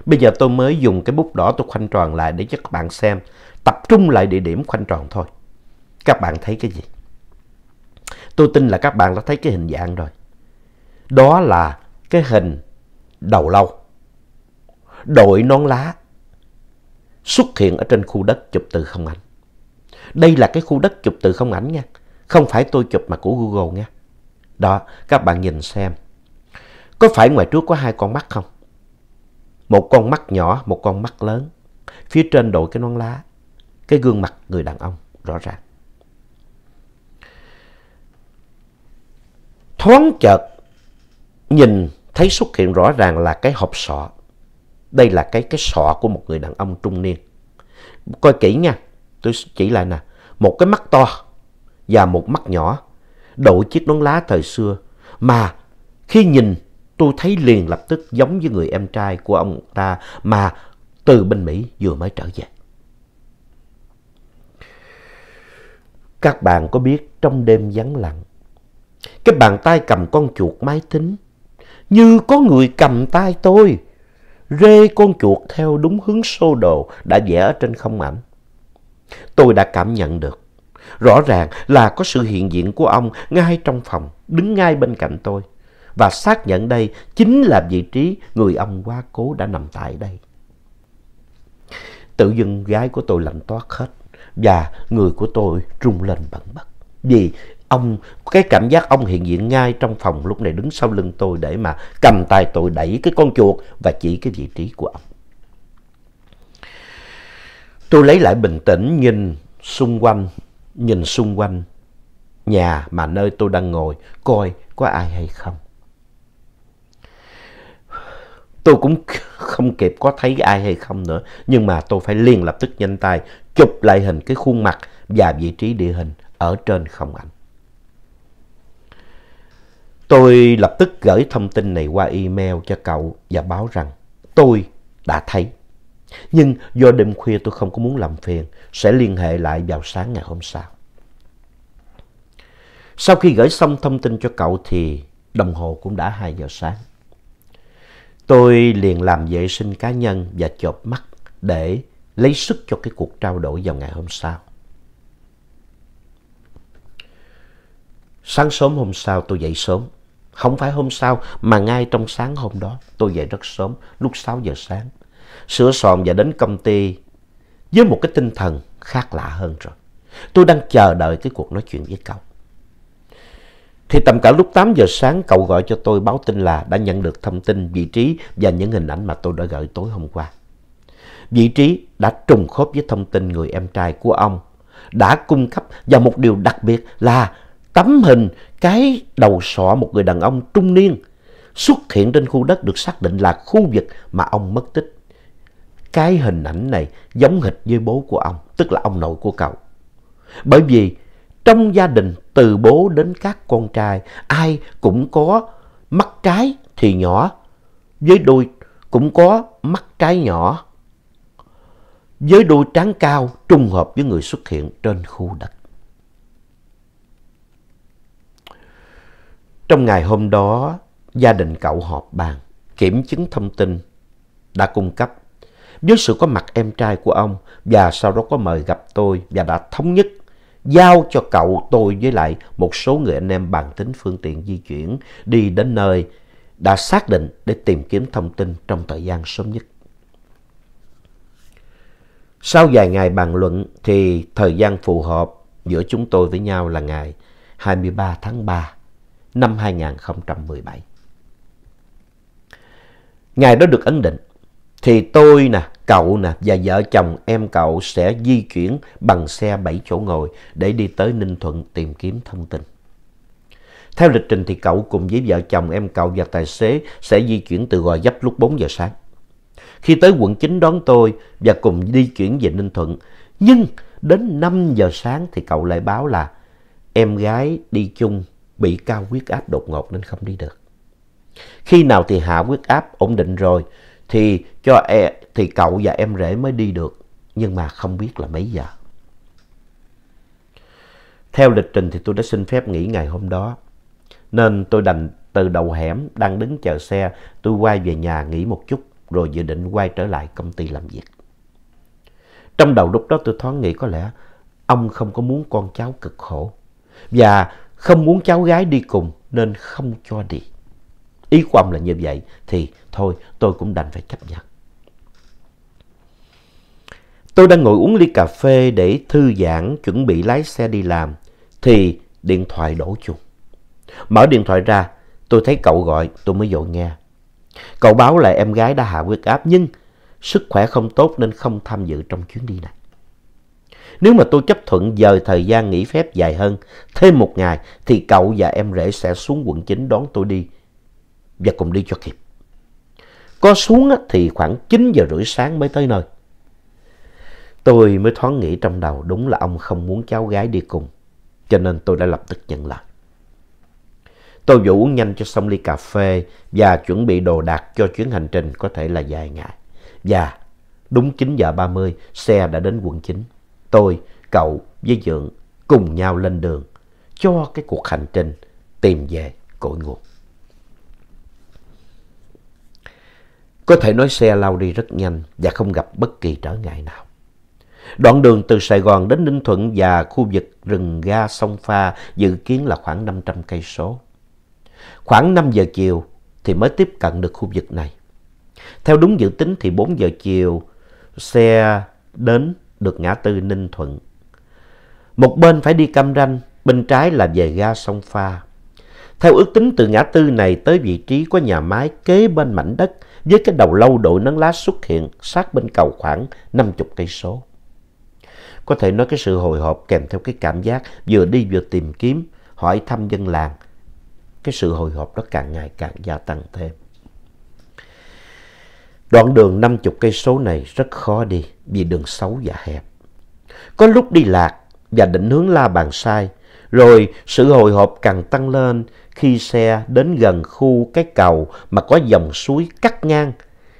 Bây giờ tôi mới dùng cái bút đỏ tôi khoanh tròn lại để cho các bạn xem. Tập trung lại địa điểm khoanh tròn thôi. Các bạn thấy cái gì? Tôi tin là các bạn đã thấy cái hình dạng rồi. Đó là cái hình đầu lâu, đội nón lá xuất hiện ở trên khu đất chụp từ không ảnh. Đây là cái khu đất chụp từ không ảnh nha, không phải tôi chụp mà của Google nha. Đó, các bạn nhìn xem. Có phải ngoài trước có hai con mắt không? Một con mắt nhỏ, một con mắt lớn. Phía trên đội cái nón lá, cái gương mặt người đàn ông rõ ràng. thoáng chợt nhìn thấy xuất hiện rõ ràng là cái hộp sọ. Đây là cái cái sọ của một người đàn ông trung niên. Coi kỹ nha, tôi chỉ lại nè, một cái mắt to và một mắt nhỏ, đội chiếc nón lá thời xưa mà khi nhìn tôi thấy liền lập tức giống với người em trai của ông ta mà từ bên Mỹ vừa mới trở về. Các bạn có biết trong đêm vắng lặng, cái bàn tay cầm con chuột máy tính. Như có người cầm tay tôi. Rê con chuột theo đúng hướng sô đồ đã vẽ ở trên không ảnh. Tôi đã cảm nhận được. Rõ ràng là có sự hiện diện của ông ngay trong phòng, đứng ngay bên cạnh tôi. Và xác nhận đây chính là vị trí người ông quá cố đã nằm tại đây. Tự dưng gái của tôi lạnh toát hết và người của tôi rung lên bẩn bật. Vì ông cái cảm giác ông hiện diện ngay trong phòng lúc này đứng sau lưng tôi để mà cầm tay tôi đẩy cái con chuột và chỉ cái vị trí của ông. Tôi lấy lại bình tĩnh nhìn xung quanh, nhìn xung quanh nhà mà nơi tôi đang ngồi coi có ai hay không. Tôi cũng không kịp có thấy ai hay không nữa, nhưng mà tôi phải liền lập tức nhanh tay chụp lại hình cái khuôn mặt và vị trí địa hình ở trên không ảnh. Tôi lập tức gửi thông tin này qua email cho cậu và báo rằng tôi đã thấy. Nhưng do đêm khuya tôi không có muốn làm phiền, sẽ liên hệ lại vào sáng ngày hôm sau. Sau khi gửi xong thông tin cho cậu thì đồng hồ cũng đã 2 giờ sáng. Tôi liền làm vệ sinh cá nhân và chộp mắt để lấy sức cho cái cuộc trao đổi vào ngày hôm sau. Sáng sớm hôm sau tôi dậy sớm. Không phải hôm sau mà ngay trong sáng hôm đó tôi dậy rất sớm lúc 6 giờ sáng. Sửa soạn và đến công ty với một cái tinh thần khác lạ hơn rồi. Tôi đang chờ đợi cái cuộc nói chuyện với cậu. Thì tầm cả lúc 8 giờ sáng cậu gọi cho tôi báo tin là đã nhận được thông tin vị trí và những hình ảnh mà tôi đã gửi tối hôm qua. Vị trí đã trùng khớp với thông tin người em trai của ông đã cung cấp và một điều đặc biệt là tấm hình cái đầu sọ một người đàn ông trung niên xuất hiện trên khu đất được xác định là khu vực mà ông mất tích. Cái hình ảnh này giống hệt với bố của ông, tức là ông nội của cậu. Bởi vì trong gia đình từ bố đến các con trai, ai cũng có mắt trái thì nhỏ, với đôi cũng có mắt trái nhỏ, với đôi trán cao trùng hợp với người xuất hiện trên khu đất. Trong ngày hôm đó, gia đình cậu họp bàn, kiểm chứng thông tin đã cung cấp. Với sự có mặt em trai của ông và sau đó có mời gặp tôi và đã thống nhất giao cho cậu tôi với lại một số người anh em bàn tính phương tiện di chuyển đi đến nơi đã xác định để tìm kiếm thông tin trong thời gian sớm nhất. Sau vài ngày bàn luận thì thời gian phù hợp giữa chúng tôi với nhau là ngày 23 tháng 3 năm 2017. Ngày đó được ấn định, thì tôi nè, cậu nè và vợ chồng em cậu sẽ di chuyển bằng xe 7 chỗ ngồi để đi tới Ninh Thuận tìm kiếm thông tin. Theo lịch trình thì cậu cùng với vợ chồng em cậu và tài xế sẽ di chuyển từ Gò dấp lúc 4 giờ sáng. Khi tới quận 9 đón tôi và cùng di chuyển về Ninh Thuận, nhưng đến 5 giờ sáng thì cậu lại báo là em gái đi chung bị cao huyết áp đột ngột nên không đi được. Khi nào thì hạ huyết áp ổn định rồi thì cho e, thì cậu và em rể mới đi được nhưng mà không biết là mấy giờ. Theo lịch trình thì tôi đã xin phép nghỉ ngày hôm đó nên tôi đành từ đầu hẻm đang đứng chờ xe tôi quay về nhà nghỉ một chút rồi dự định quay trở lại công ty làm việc. Trong đầu lúc đó tôi thoáng nghĩ có lẽ ông không có muốn con cháu cực khổ. Và không muốn cháu gái đi cùng nên không cho đi. Ý của ông là như vậy thì thôi tôi cũng đành phải chấp nhận. Tôi đang ngồi uống ly cà phê để thư giãn chuẩn bị lái xe đi làm thì điện thoại đổ chuông. Mở điện thoại ra tôi thấy cậu gọi tôi mới vội nghe. Cậu báo là em gái đã hạ huyết áp nhưng sức khỏe không tốt nên không tham dự trong chuyến đi này. Nếu mà tôi chấp thuận dời thời gian nghỉ phép dài hơn, thêm một ngày, thì cậu và em rể sẽ xuống quận 9 đón tôi đi và cùng đi cho kịp. Có xuống thì khoảng 9 giờ rưỡi sáng mới tới nơi. Tôi mới thoáng nghĩ trong đầu đúng là ông không muốn cháu gái đi cùng, cho nên tôi đã lập tức nhận lời. Tôi vừa uống nhanh cho xong ly cà phê và chuẩn bị đồ đạc cho chuyến hành trình có thể là dài ngày. Và đúng 9 giờ 30 xe đã đến quận 9 tôi, cậu với Dượng cùng nhau lên đường cho cái cuộc hành trình tìm về cội nguồn. Có thể nói xe lao đi rất nhanh và không gặp bất kỳ trở ngại nào. Đoạn đường từ Sài Gòn đến Ninh Thuận và khu vực rừng ga sông Pha dự kiến là khoảng 500 cây số. Khoảng 5 giờ chiều thì mới tiếp cận được khu vực này. Theo đúng dự tính thì 4 giờ chiều xe đến được ngã tư Ninh Thuận. Một bên phải đi Cam Ranh, bên trái là về ga sông Pha. Theo ước tính từ ngã tư này tới vị trí có nhà máy kế bên mảnh đất với cái đầu lâu đội nắng lá xuất hiện sát bên cầu khoảng 50 cây số. Có thể nói cái sự hồi hộp kèm theo cái cảm giác vừa đi vừa tìm kiếm, hỏi thăm dân làng. Cái sự hồi hộp đó càng ngày càng gia tăng thêm. Đoạn đường 50 cây số này rất khó đi vì đường xấu và hẹp. Có lúc đi lạc và định hướng la bàn sai, rồi sự hồi hộp càng tăng lên khi xe đến gần khu cái cầu mà có dòng suối cắt ngang,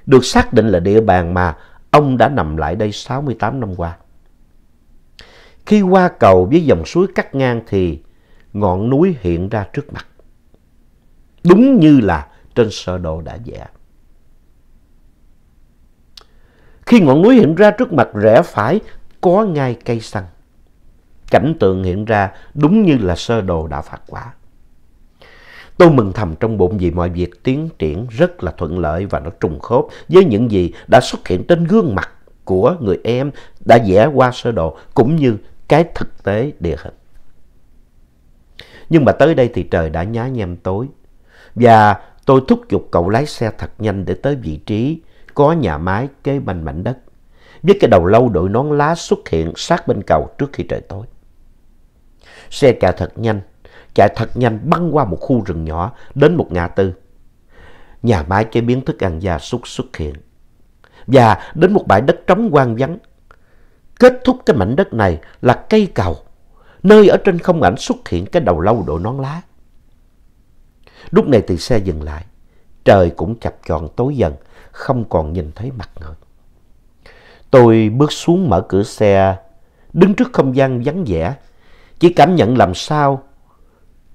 được xác định là địa bàn mà ông đã nằm lại đây 68 năm qua. Khi qua cầu với dòng suối cắt ngang thì ngọn núi hiện ra trước mặt. Đúng như là trên sơ đồ đã vẽ. Khi ngọn núi hiện ra trước mặt rẽ phải, có ngay cây xăng. Cảnh tượng hiện ra đúng như là sơ đồ đã phát quả. Tôi mừng thầm trong bụng vì mọi việc tiến triển rất là thuận lợi và nó trùng khớp với những gì đã xuất hiện trên gương mặt của người em đã vẽ qua sơ đồ cũng như cái thực tế địa hình. Nhưng mà tới đây thì trời đã nhá nhem tối và tôi thúc giục cậu lái xe thật nhanh để tới vị trí có nhà máy kế bên mảnh đất với cái đầu lâu đội nón lá xuất hiện sát bên cầu trước khi trời tối. Xe chạy thật nhanh, chạy thật nhanh băng qua một khu rừng nhỏ đến một ngã tư. Nhà máy chế biến thức ăn gia súc xuất hiện. Và đến một bãi đất trống quang vắng. Kết thúc cái mảnh đất này là cây cầu, nơi ở trên không ảnh xuất hiện cái đầu lâu đội nón lá. Lúc này thì xe dừng lại, trời cũng chập choạng tối dần không còn nhìn thấy mặt nữa. Tôi bước xuống mở cửa xe, đứng trước không gian vắng vẻ, chỉ cảm nhận làm sao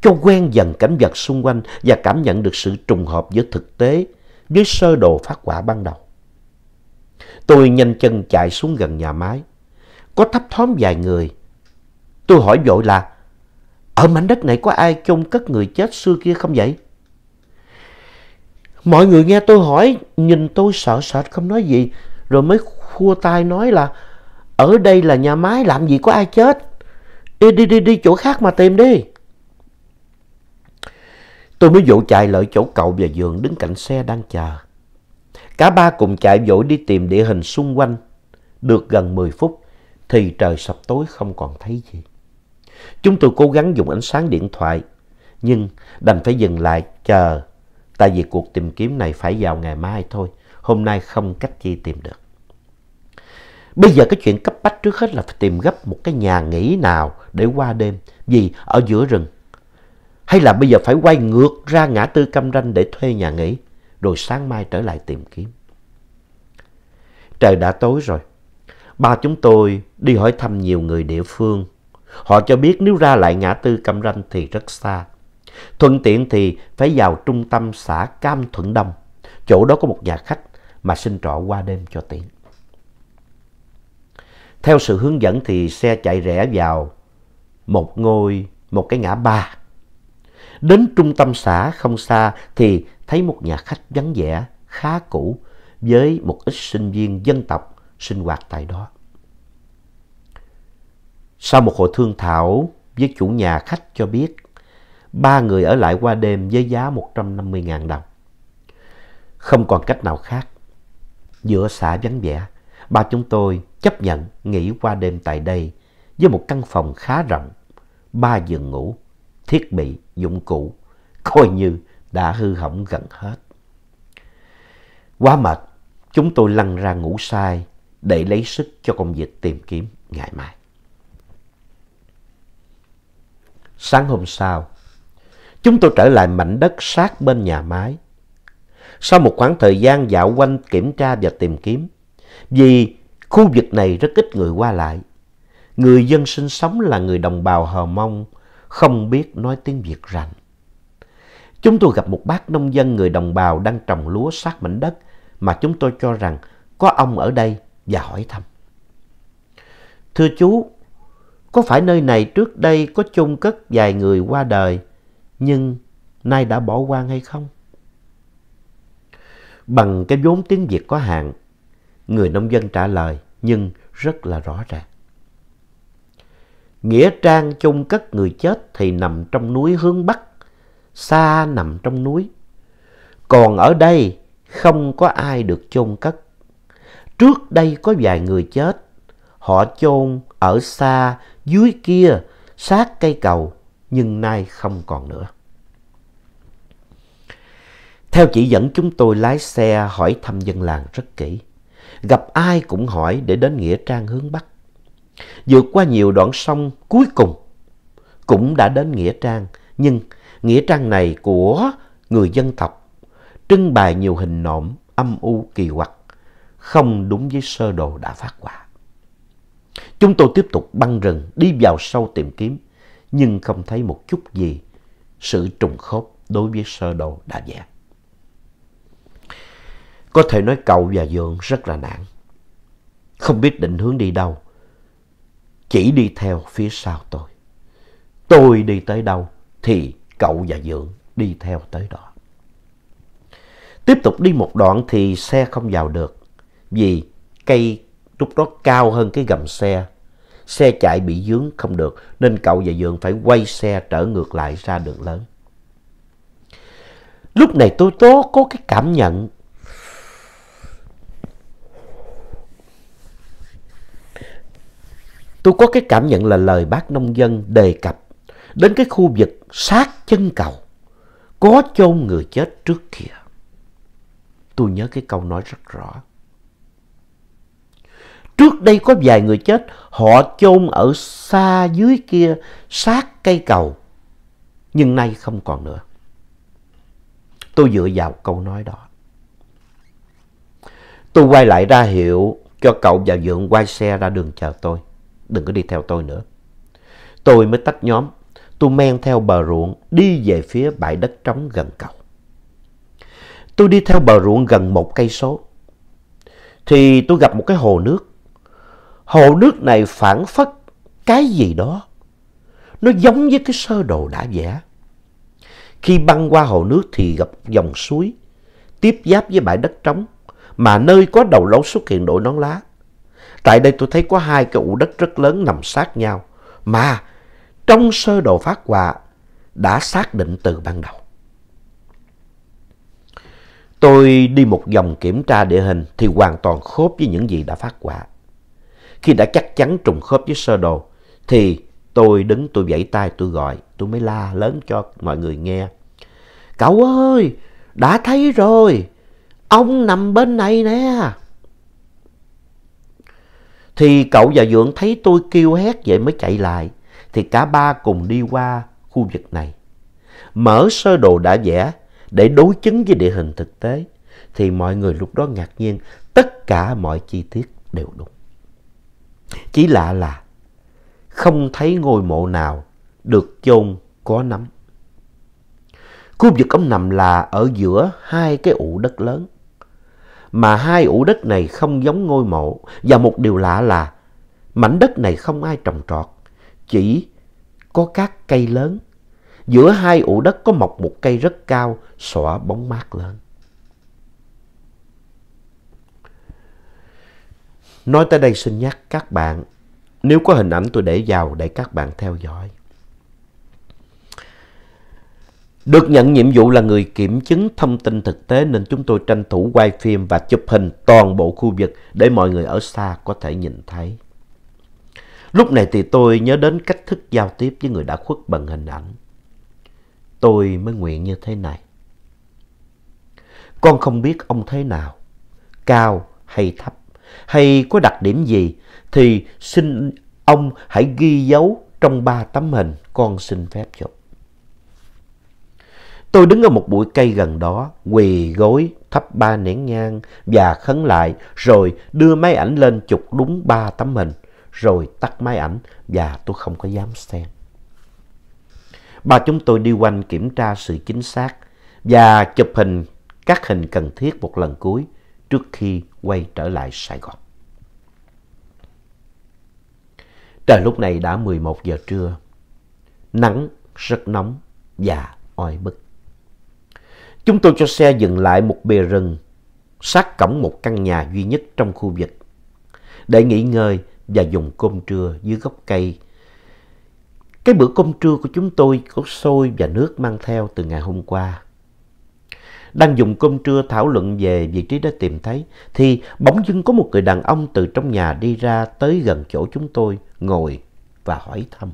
cho quen dần cảnh vật xung quanh và cảm nhận được sự trùng hợp giữa thực tế với sơ đồ phát quả ban đầu. Tôi nhanh chân chạy xuống gần nhà máy, có thấp thóm vài người. Tôi hỏi vội là, ở mảnh đất này có ai chôn cất người chết xưa kia không vậy? Mọi người nghe tôi hỏi, nhìn tôi sợ sệt không nói gì, rồi mới khua tay nói là ở đây là nhà máy làm gì có ai chết. Đi đi đi, đi chỗ khác mà tìm đi. Tôi mới vội chạy lại chỗ cậu và giường đứng cạnh xe đang chờ. Cả ba cùng chạy vội đi tìm địa hình xung quanh. Được gần 10 phút thì trời sập tối không còn thấy gì. Chúng tôi cố gắng dùng ánh sáng điện thoại nhưng đành phải dừng lại chờ Tại vì cuộc tìm kiếm này phải vào ngày mai thôi, hôm nay không cách chi tìm được. Bây giờ cái chuyện cấp bách trước hết là phải tìm gấp một cái nhà nghỉ nào để qua đêm, vì ở giữa rừng. Hay là bây giờ phải quay ngược ra ngã tư Cam Ranh để thuê nhà nghỉ, rồi sáng mai trở lại tìm kiếm. Trời đã tối rồi, ba chúng tôi đi hỏi thăm nhiều người địa phương. Họ cho biết nếu ra lại ngã tư Cam Ranh thì rất xa, Thuận tiện thì phải vào trung tâm xã Cam Thuận Đông. Chỗ đó có một nhà khách mà xin trọ qua đêm cho tiện. Theo sự hướng dẫn thì xe chạy rẽ vào một ngôi, một cái ngã ba. Đến trung tâm xã không xa thì thấy một nhà khách vắng vẻ khá cũ với một ít sinh viên dân tộc sinh hoạt tại đó. Sau một hồi thương thảo với chủ nhà khách cho biết ba người ở lại qua đêm với giá 150.000 đồng. Không còn cách nào khác. Giữa xã vắng vẻ, ba chúng tôi chấp nhận nghỉ qua đêm tại đây với một căn phòng khá rộng, ba giường ngủ, thiết bị, dụng cụ, coi như đã hư hỏng gần hết. Quá mệt, chúng tôi lăn ra ngủ sai để lấy sức cho công việc tìm kiếm ngày mai. Sáng hôm sau, Chúng tôi trở lại mảnh đất sát bên nhà máy. Sau một khoảng thời gian dạo quanh kiểm tra và tìm kiếm, vì khu vực này rất ít người qua lại, người dân sinh sống là người đồng bào Hờ Mông, không biết nói tiếng Việt rành. Chúng tôi gặp một bác nông dân người đồng bào đang trồng lúa sát mảnh đất mà chúng tôi cho rằng có ông ở đây và hỏi thăm. Thưa chú, có phải nơi này trước đây có chung cất vài người qua đời nhưng nay đã bỏ quan hay không? Bằng cái vốn tiếng Việt có hạn, người nông dân trả lời nhưng rất là rõ ràng. Nghĩa trang chôn cất người chết thì nằm trong núi hướng Bắc, xa nằm trong núi. Còn ở đây không có ai được chôn cất. Trước đây có vài người chết, họ chôn ở xa dưới kia sát cây cầu nhưng nay không còn nữa. Theo chỉ dẫn chúng tôi lái xe hỏi thăm dân làng rất kỹ. Gặp ai cũng hỏi để đến Nghĩa Trang hướng Bắc. Vượt qua nhiều đoạn sông cuối cùng cũng đã đến Nghĩa Trang. Nhưng Nghĩa Trang này của người dân tộc trưng bày nhiều hình nộm âm u kỳ quặc không đúng với sơ đồ đã phát quả. Chúng tôi tiếp tục băng rừng đi vào sâu tìm kiếm nhưng không thấy một chút gì sự trùng khớp đối với sơ đồ đã vẽ. Có thể nói cậu và Dượng rất là nản. Không biết định hướng đi đâu. Chỉ đi theo phía sau tôi. Tôi đi tới đâu thì cậu và Dượng đi theo tới đó. Tiếp tục đi một đoạn thì xe không vào được vì cây lúc đó cao hơn cái gầm xe xe chạy bị dướng không được nên cậu và Dượng phải quay xe trở ngược lại ra đường lớn. Lúc này tôi tố có cái cảm nhận Tôi có cái cảm nhận là lời bác nông dân đề cập đến cái khu vực sát chân cầu có chôn người chết trước kia. Tôi nhớ cái câu nói rất rõ. Trước đây có vài người chết, họ chôn ở xa dưới kia sát cây cầu. Nhưng nay không còn nữa. Tôi dựa vào câu nói đó. Tôi quay lại ra hiệu cho cậu và Dượng quay xe ra đường chờ tôi. Đừng có đi theo tôi nữa. Tôi mới tách nhóm. Tôi men theo bờ ruộng đi về phía bãi đất trống gần cầu. Tôi đi theo bờ ruộng gần một cây số. Thì tôi gặp một cái hồ nước hồ nước này phản phất cái gì đó. Nó giống với cái sơ đồ đã vẽ. Khi băng qua hồ nước thì gặp dòng suối, tiếp giáp với bãi đất trống, mà nơi có đầu lấu xuất hiện đội nón lá. Tại đây tôi thấy có hai cái ụ đất rất lớn nằm sát nhau, mà trong sơ đồ phát quà đã xác định từ ban đầu. Tôi đi một vòng kiểm tra địa hình thì hoàn toàn khớp với những gì đã phát quà. Khi đã chắc chắn trùng khớp với sơ đồ thì tôi đứng tôi vẫy tay tôi gọi, tôi mới la lớn cho mọi người nghe. Cậu ơi, đã thấy rồi, ông nằm bên này nè. Thì cậu và Dượng thấy tôi kêu hét vậy mới chạy lại. Thì cả ba cùng đi qua khu vực này. Mở sơ đồ đã vẽ để đối chứng với địa hình thực tế. Thì mọi người lúc đó ngạc nhiên tất cả mọi chi tiết đều đúng. Chỉ lạ là không thấy ngôi mộ nào được chôn có nấm. Khu vực ông nằm là ở giữa hai cái ụ đất lớn. Mà hai ụ đất này không giống ngôi mộ. Và một điều lạ là mảnh đất này không ai trồng trọt. Chỉ có các cây lớn. Giữa hai ụ đất có mọc một cây rất cao, xõa bóng mát lớn. Nói tới đây xin nhắc các bạn, nếu có hình ảnh tôi để vào để các bạn theo dõi. Được nhận nhiệm vụ là người kiểm chứng thông tin thực tế nên chúng tôi tranh thủ quay phim và chụp hình toàn bộ khu vực để mọi người ở xa có thể nhìn thấy. Lúc này thì tôi nhớ đến cách thức giao tiếp với người đã khuất bằng hình ảnh. Tôi mới nguyện như thế này. Con không biết ông thế nào, cao hay thấp hay có đặc điểm gì thì xin ông hãy ghi dấu trong ba tấm hình con xin phép chụp. Tôi đứng ở một bụi cây gần đó, quỳ gối, thắp ba nén nhang và khấn lại rồi đưa máy ảnh lên chụp đúng ba tấm hình rồi tắt máy ảnh và tôi không có dám xem. Bà chúng tôi đi quanh kiểm tra sự chính xác và chụp hình các hình cần thiết một lần cuối trước khi quay trở lại Sài Gòn. Trời lúc này đã 11 giờ trưa, nắng rất nóng và oi bức. Chúng tôi cho xe dừng lại một bề rừng, sát cổng một căn nhà duy nhất trong khu vực, để nghỉ ngơi và dùng cơm trưa dưới gốc cây. Cái bữa cơm trưa của chúng tôi có xôi và nước mang theo từ ngày hôm qua đang dùng cơm trưa thảo luận về vị trí đã tìm thấy, thì bỗng dưng có một người đàn ông từ trong nhà đi ra tới gần chỗ chúng tôi, ngồi và hỏi thăm.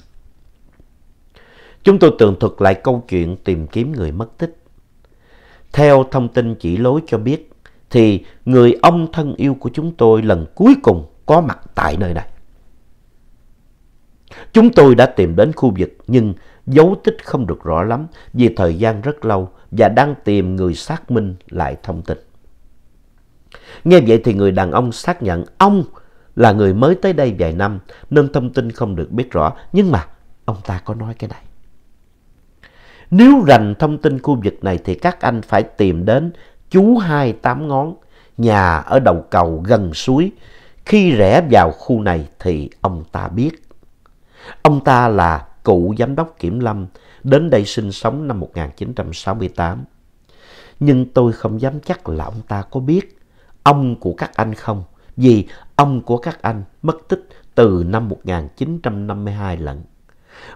Chúng tôi tường thuật lại câu chuyện tìm kiếm người mất tích. Theo thông tin chỉ lối cho biết, thì người ông thân yêu của chúng tôi lần cuối cùng có mặt tại nơi này. Chúng tôi đã tìm đến khu vực nhưng dấu tích không được rõ lắm vì thời gian rất lâu và đang tìm người xác minh lại thông tin. Nghe vậy thì người đàn ông xác nhận ông là người mới tới đây vài năm nên thông tin không được biết rõ nhưng mà ông ta có nói cái này. Nếu rành thông tin khu vực này thì các anh phải tìm đến chú hai tám ngón, nhà ở đầu cầu gần suối. Khi rẽ vào khu này thì ông ta biết. Ông ta là cựu giám đốc kiểm lâm, đến đây sinh sống năm 1968. Nhưng tôi không dám chắc là ông ta có biết ông của các anh không, vì ông của các anh mất tích từ năm 1952 lận.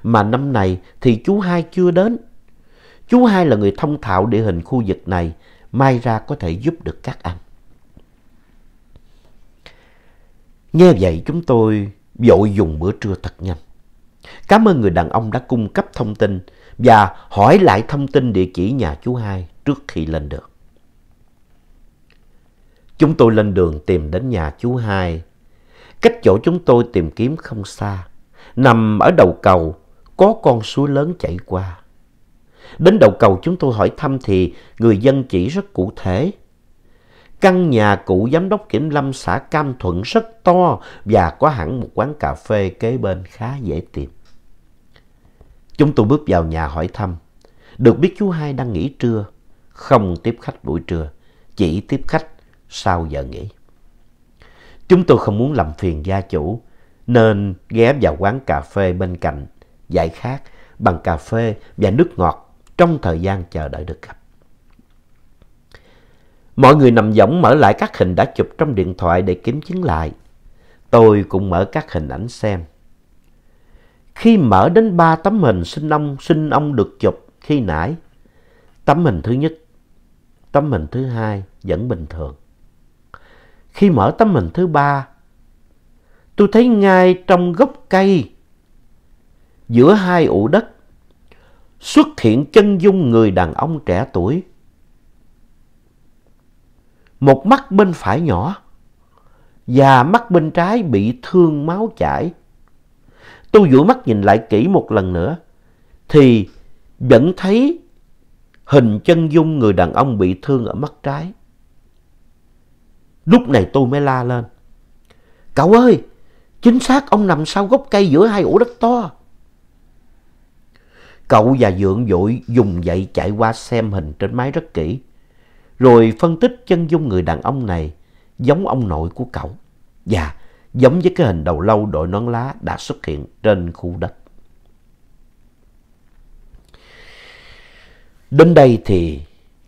Mà năm này thì chú hai chưa đến. Chú hai là người thông thạo địa hình khu vực này, mai ra có thể giúp được các anh. Nghe vậy chúng tôi vội dùng bữa trưa thật nhanh. Cảm ơn người đàn ông đã cung cấp thông tin và hỏi lại thông tin địa chỉ nhà chú hai trước khi lên được Chúng tôi lên đường tìm đến nhà chú hai. Cách chỗ chúng tôi tìm kiếm không xa. Nằm ở đầu cầu, có con suối lớn chảy qua. Đến đầu cầu chúng tôi hỏi thăm thì người dân chỉ rất cụ thể. Căn nhà cụ giám đốc kiểm lâm xã Cam Thuận rất to và có hẳn một quán cà phê kế bên khá dễ tìm. Chúng tôi bước vào nhà hỏi thăm. Được biết chú hai đang nghỉ trưa, không tiếp khách buổi trưa, chỉ tiếp khách sau giờ nghỉ. Chúng tôi không muốn làm phiền gia chủ, nên ghé vào quán cà phê bên cạnh, giải khát bằng cà phê và nước ngọt trong thời gian chờ đợi được gặp. Mọi người nằm võng mở lại các hình đã chụp trong điện thoại để kiểm chứng lại. Tôi cũng mở các hình ảnh xem. Khi mở đến ba tấm hình sinh ông, sinh ông được chụp khi nãy. Tấm hình thứ nhất, tấm hình thứ hai vẫn bình thường. Khi mở tấm hình thứ ba, tôi thấy ngay trong gốc cây, giữa hai ụ đất, xuất hiện chân dung người đàn ông trẻ tuổi. Một mắt bên phải nhỏ và mắt bên trái bị thương máu chảy Tôi dụi mắt nhìn lại kỹ một lần nữa, thì vẫn thấy hình chân dung người đàn ông bị thương ở mắt trái. Lúc này tôi mới la lên. Cậu ơi, chính xác ông nằm sau gốc cây giữa hai ổ đất to. Cậu và Dượng vội dùng dậy chạy qua xem hình trên máy rất kỹ. Rồi phân tích chân dung người đàn ông này giống ông nội của cậu. Và dạ, giống với cái hình đầu lâu đội nón lá đã xuất hiện trên khu đất. Đến đây thì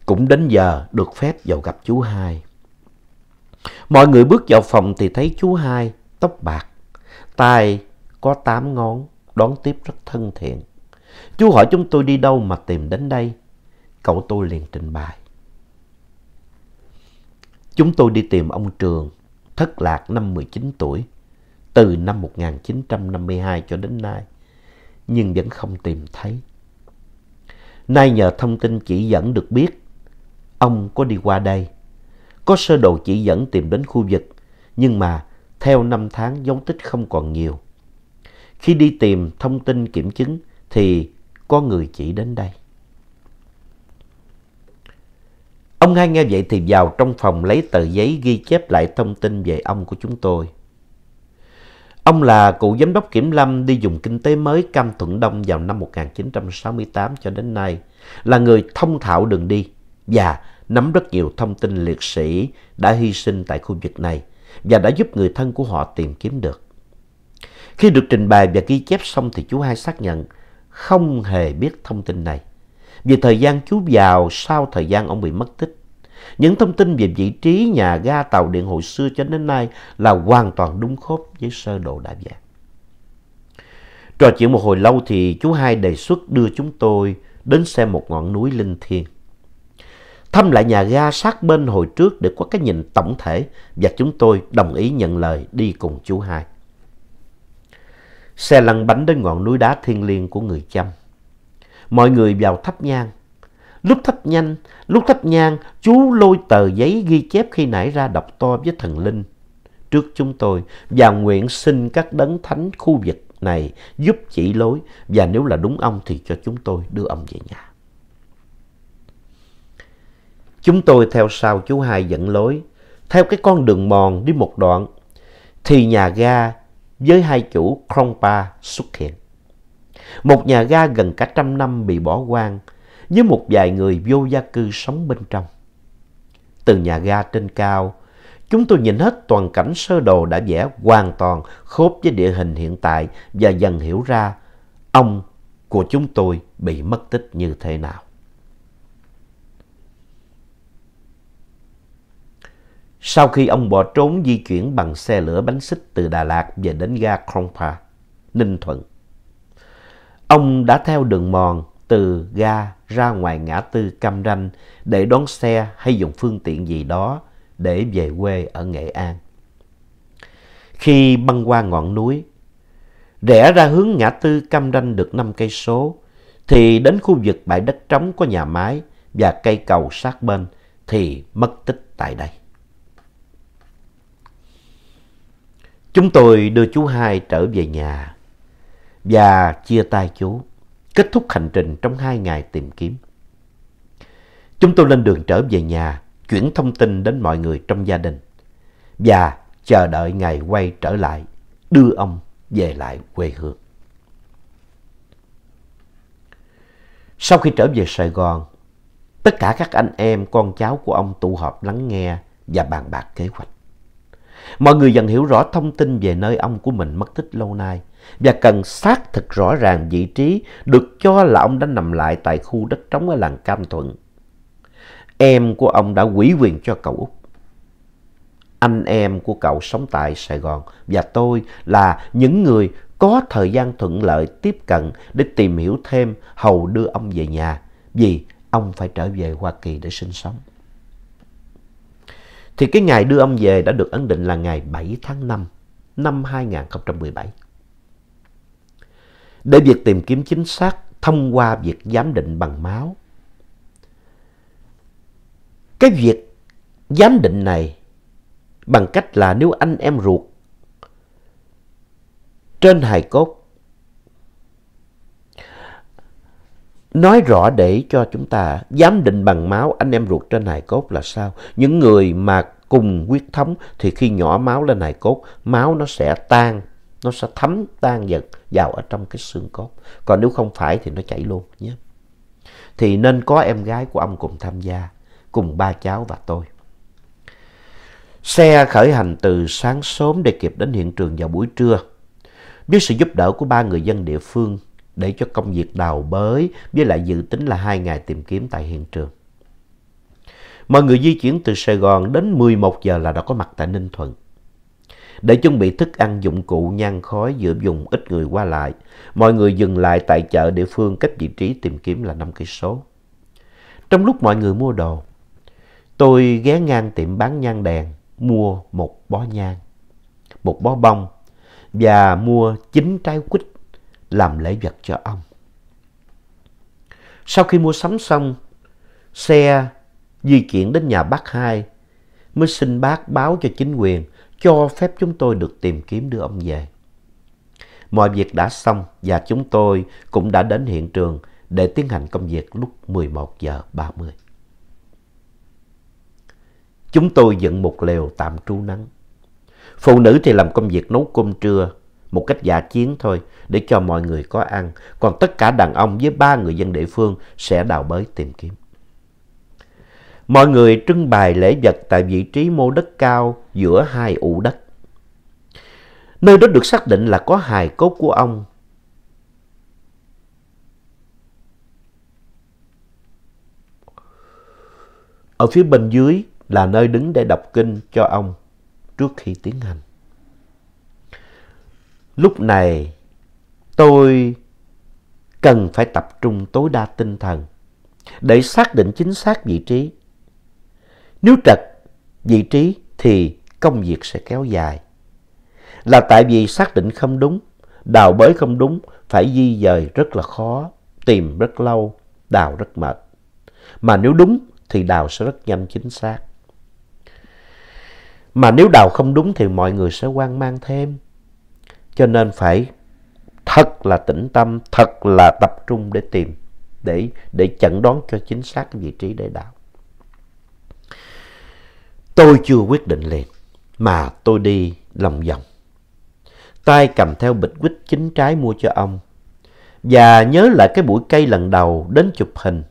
cũng đến giờ được phép vào gặp chú hai. Mọi người bước vào phòng thì thấy chú hai tóc bạc, tay có tám ngón, đón tiếp rất thân thiện. Chú hỏi chúng tôi đi đâu mà tìm đến đây? Cậu tôi liền trình bày. Chúng tôi đi tìm ông Trường thất lạc năm 19 tuổi, từ năm 1952 cho đến nay, nhưng vẫn không tìm thấy. Nay nhờ thông tin chỉ dẫn được biết, ông có đi qua đây, có sơ đồ chỉ dẫn tìm đến khu vực, nhưng mà theo năm tháng dấu tích không còn nhiều. Khi đi tìm thông tin kiểm chứng thì có người chỉ đến đây. Ông hai nghe vậy thì vào trong phòng lấy tờ giấy ghi chép lại thông tin về ông của chúng tôi. Ông là cựu giám đốc kiểm lâm đi dùng kinh tế mới Cam Thuận Đông vào năm 1968 cho đến nay, là người thông thạo đường đi và nắm rất nhiều thông tin liệt sĩ đã hy sinh tại khu vực này và đã giúp người thân của họ tìm kiếm được. Khi được trình bày và ghi chép xong thì chú hai xác nhận không hề biết thông tin này về thời gian chú vào sau thời gian ông bị mất tích. Những thông tin về vị trí nhà ga tàu điện hồi xưa cho đến nay là hoàn toàn đúng khớp với sơ đồ đã vẽ. Trò chuyện một hồi lâu thì chú hai đề xuất đưa chúng tôi đến xem một ngọn núi linh thiêng. Thăm lại nhà ga sát bên hồi trước để có cái nhìn tổng thể và chúng tôi đồng ý nhận lời đi cùng chú hai. Xe lăn bánh đến ngọn núi đá thiên liêng của người chăm mọi người vào thắp nhang. Lúc thắp nhanh, lúc thắp nhang, chú lôi tờ giấy ghi chép khi nãy ra đọc to với thần linh. Trước chúng tôi và nguyện xin các đấng thánh khu vực này giúp chỉ lối và nếu là đúng ông thì cho chúng tôi đưa ông về nhà. Chúng tôi theo sau chú hai dẫn lối, theo cái con đường mòn đi một đoạn, thì nhà ga với hai chủ Krongpa xuất hiện. Một nhà ga gần cả trăm năm bị bỏ hoang với một vài người vô gia cư sống bên trong. Từ nhà ga trên cao, chúng tôi nhìn hết toàn cảnh sơ đồ đã vẽ hoàn toàn khớp với địa hình hiện tại và dần hiểu ra ông của chúng tôi bị mất tích như thế nào. Sau khi ông bỏ trốn di chuyển bằng xe lửa bánh xích từ Đà Lạt về đến ga Krongpa, Ninh Thuận, Ông đã theo đường mòn từ ga ra ngoài ngã tư Cam Ranh để đón xe hay dùng phương tiện gì đó để về quê ở Nghệ An. Khi băng qua ngọn núi, rẽ ra hướng ngã tư Cam Ranh được 5 cây số thì đến khu vực bãi đất trống có nhà máy và cây cầu sát bên thì mất tích tại đây. Chúng tôi đưa chú hai trở về nhà và chia tay chú, kết thúc hành trình trong hai ngày tìm kiếm. Chúng tôi lên đường trở về nhà, chuyển thông tin đến mọi người trong gia đình và chờ đợi ngày quay trở lại, đưa ông về lại quê hương. Sau khi trở về Sài Gòn, tất cả các anh em, con cháu của ông tụ họp lắng nghe và bàn bạc kế hoạch. Mọi người dần hiểu rõ thông tin về nơi ông của mình mất tích lâu nay và cần xác thực rõ ràng vị trí được cho là ông đã nằm lại tại khu đất trống ở làng Cam Thuận. Em của ông đã quỷ quyền cho cậu Út. Anh em của cậu sống tại Sài Gòn và tôi là những người có thời gian thuận lợi tiếp cận để tìm hiểu thêm hầu đưa ông về nhà vì ông phải trở về Hoa Kỳ để sinh sống. Thì cái ngày đưa ông về đã được ấn định là ngày 7 tháng 5 năm 2017 để việc tìm kiếm chính xác thông qua việc giám định bằng máu. Cái việc giám định này bằng cách là nếu anh em ruột trên hài cốt nói rõ để cho chúng ta giám định bằng máu anh em ruột trên hài cốt là sao những người mà cùng huyết thống thì khi nhỏ máu lên hài cốt máu nó sẽ tan nó sẽ thấm tan dần vào ở trong cái xương cốt. Còn nếu không phải thì nó chảy luôn nhé. Thì nên có em gái của ông cùng tham gia, cùng ba cháu và tôi. Xe khởi hành từ sáng sớm để kịp đến hiện trường vào buổi trưa. Với sự giúp đỡ của ba người dân địa phương để cho công việc đào bới với lại dự tính là hai ngày tìm kiếm tại hiện trường. Mọi người di chuyển từ Sài Gòn đến 11 giờ là đã có mặt tại Ninh Thuận. Để chuẩn bị thức ăn dụng cụ nhang khói giữa vùng ít người qua lại, mọi người dừng lại tại chợ địa phương cách vị trí tìm kiếm là năm cây số. Trong lúc mọi người mua đồ, tôi ghé ngang tiệm bán nhang đèn mua một bó nhang, một bó bông và mua chín trái quýt làm lễ vật cho ông. Sau khi mua sắm xong, xe di chuyển đến nhà bác hai mới xin bác báo cho chính quyền cho phép chúng tôi được tìm kiếm đưa ông về. Mọi việc đã xong và chúng tôi cũng đã đến hiện trường để tiến hành công việc lúc 11 giờ 30. Chúng tôi dựng một lều tạm trú nắng. Phụ nữ thì làm công việc nấu cơm trưa, một cách giả chiến thôi để cho mọi người có ăn. Còn tất cả đàn ông với ba người dân địa phương sẽ đào bới tìm kiếm. Mọi người trưng bày lễ vật tại vị trí mô đất cao giữa hai ụ đất. Nơi đó được xác định là có hài cốt của ông. Ở phía bên dưới là nơi đứng để đọc kinh cho ông trước khi tiến hành. Lúc này tôi cần phải tập trung tối đa tinh thần để xác định chính xác vị trí nếu trật vị trí thì công việc sẽ kéo dài. Là tại vì xác định không đúng, đào bới không đúng, phải di dời rất là khó, tìm rất lâu, đào rất mệt. Mà nếu đúng thì đào sẽ rất nhanh chính xác. Mà nếu đào không đúng thì mọi người sẽ quan mang thêm. Cho nên phải thật là tĩnh tâm, thật là tập trung để tìm, để, để chẩn đoán cho chính xác vị trí để đào. Tôi chưa quyết định liền, mà tôi đi lòng vòng. Tay cầm theo bịch quýt chính trái mua cho ông. Và nhớ lại cái buổi cây lần đầu đến chụp hình.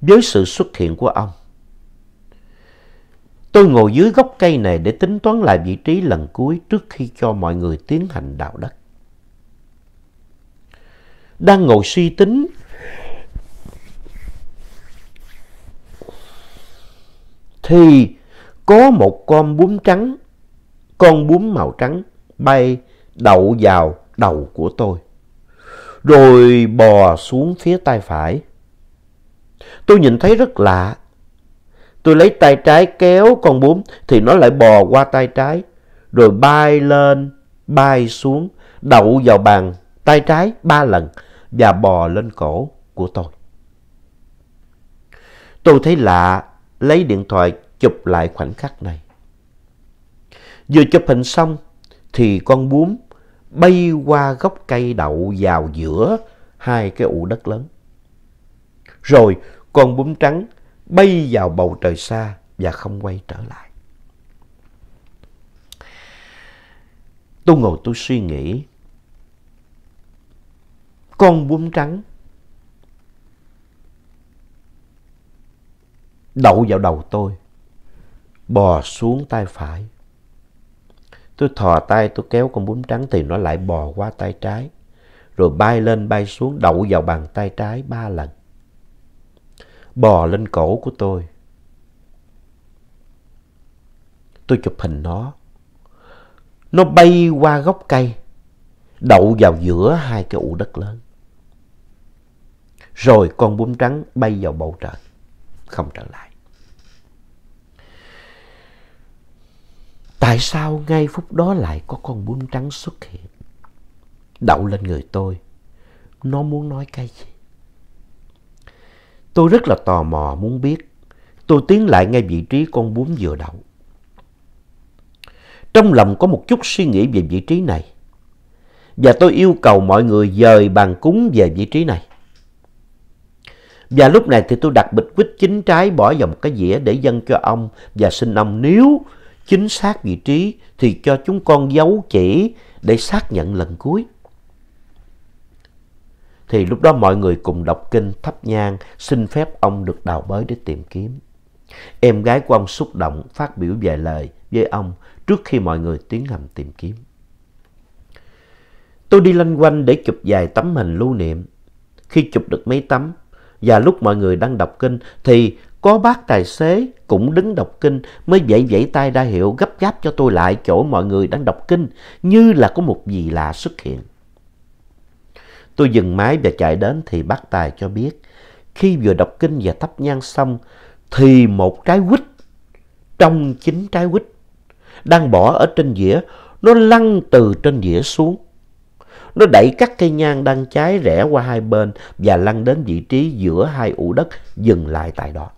Với sự xuất hiện của ông. Tôi ngồi dưới gốc cây này để tính toán lại vị trí lần cuối trước khi cho mọi người tiến hành đào đất. Đang ngồi suy tính thì có một con bướm trắng, con bướm màu trắng bay đậu vào đầu của tôi, rồi bò xuống phía tay phải. Tôi nhìn thấy rất lạ. Tôi lấy tay trái kéo con bướm thì nó lại bò qua tay trái, rồi bay lên, bay xuống, đậu vào bàn tay trái ba lần và bò lên cổ của tôi. Tôi thấy lạ lấy điện thoại chụp lại khoảnh khắc này. Vừa chụp hình xong thì con bướm bay qua gốc cây đậu vào giữa hai cái ụ đất lớn. Rồi con bướm trắng bay vào bầu trời xa và không quay trở lại. Tôi ngồi tôi suy nghĩ. Con bướm trắng đậu vào đầu tôi, bò xuống tay phải. Tôi thò tay tôi kéo con bướm trắng thì nó lại bò qua tay trái, rồi bay lên bay xuống đậu vào bàn tay trái ba lần. Bò lên cổ của tôi. Tôi chụp hình nó. Nó bay qua gốc cây, đậu vào giữa hai cái ụ đất lớn. Rồi con bướm trắng bay vào bầu trời không trở lại. Tại sao ngay phút đó lại có con bướm trắng xuất hiện? Đậu lên người tôi. Nó muốn nói cái gì? Tôi rất là tò mò muốn biết. Tôi tiến lại ngay vị trí con bướm vừa đậu. Trong lòng có một chút suy nghĩ về vị trí này. Và tôi yêu cầu mọi người dời bàn cúng về vị trí này. Và lúc này thì tôi đặt bịch quýt chính trái bỏ vào một cái dĩa để dâng cho ông và xin ông nếu chính xác vị trí thì cho chúng con dấu chỉ để xác nhận lần cuối. Thì lúc đó mọi người cùng đọc kinh thắp nhang xin phép ông được đào bới để tìm kiếm. Em gái của ông xúc động phát biểu vài lời với ông trước khi mọi người tiến hành tìm kiếm. Tôi đi loanh quanh để chụp vài tấm hình lưu niệm. Khi chụp được mấy tấm, và lúc mọi người đang đọc kinh thì có bác tài xế cũng đứng đọc kinh mới vẫy vẫy tay ra hiệu gấp gáp cho tôi lại chỗ mọi người đang đọc kinh như là có một gì lạ xuất hiện. Tôi dừng máy và chạy đến thì bác tài cho biết khi vừa đọc kinh và thắp nhang xong thì một trái quýt trong chính trái quýt đang bỏ ở trên dĩa nó lăn từ trên dĩa xuống nó đẩy các cây nhang đang cháy rẽ qua hai bên và lăn đến vị trí giữa hai ụ đất dừng lại tại đó.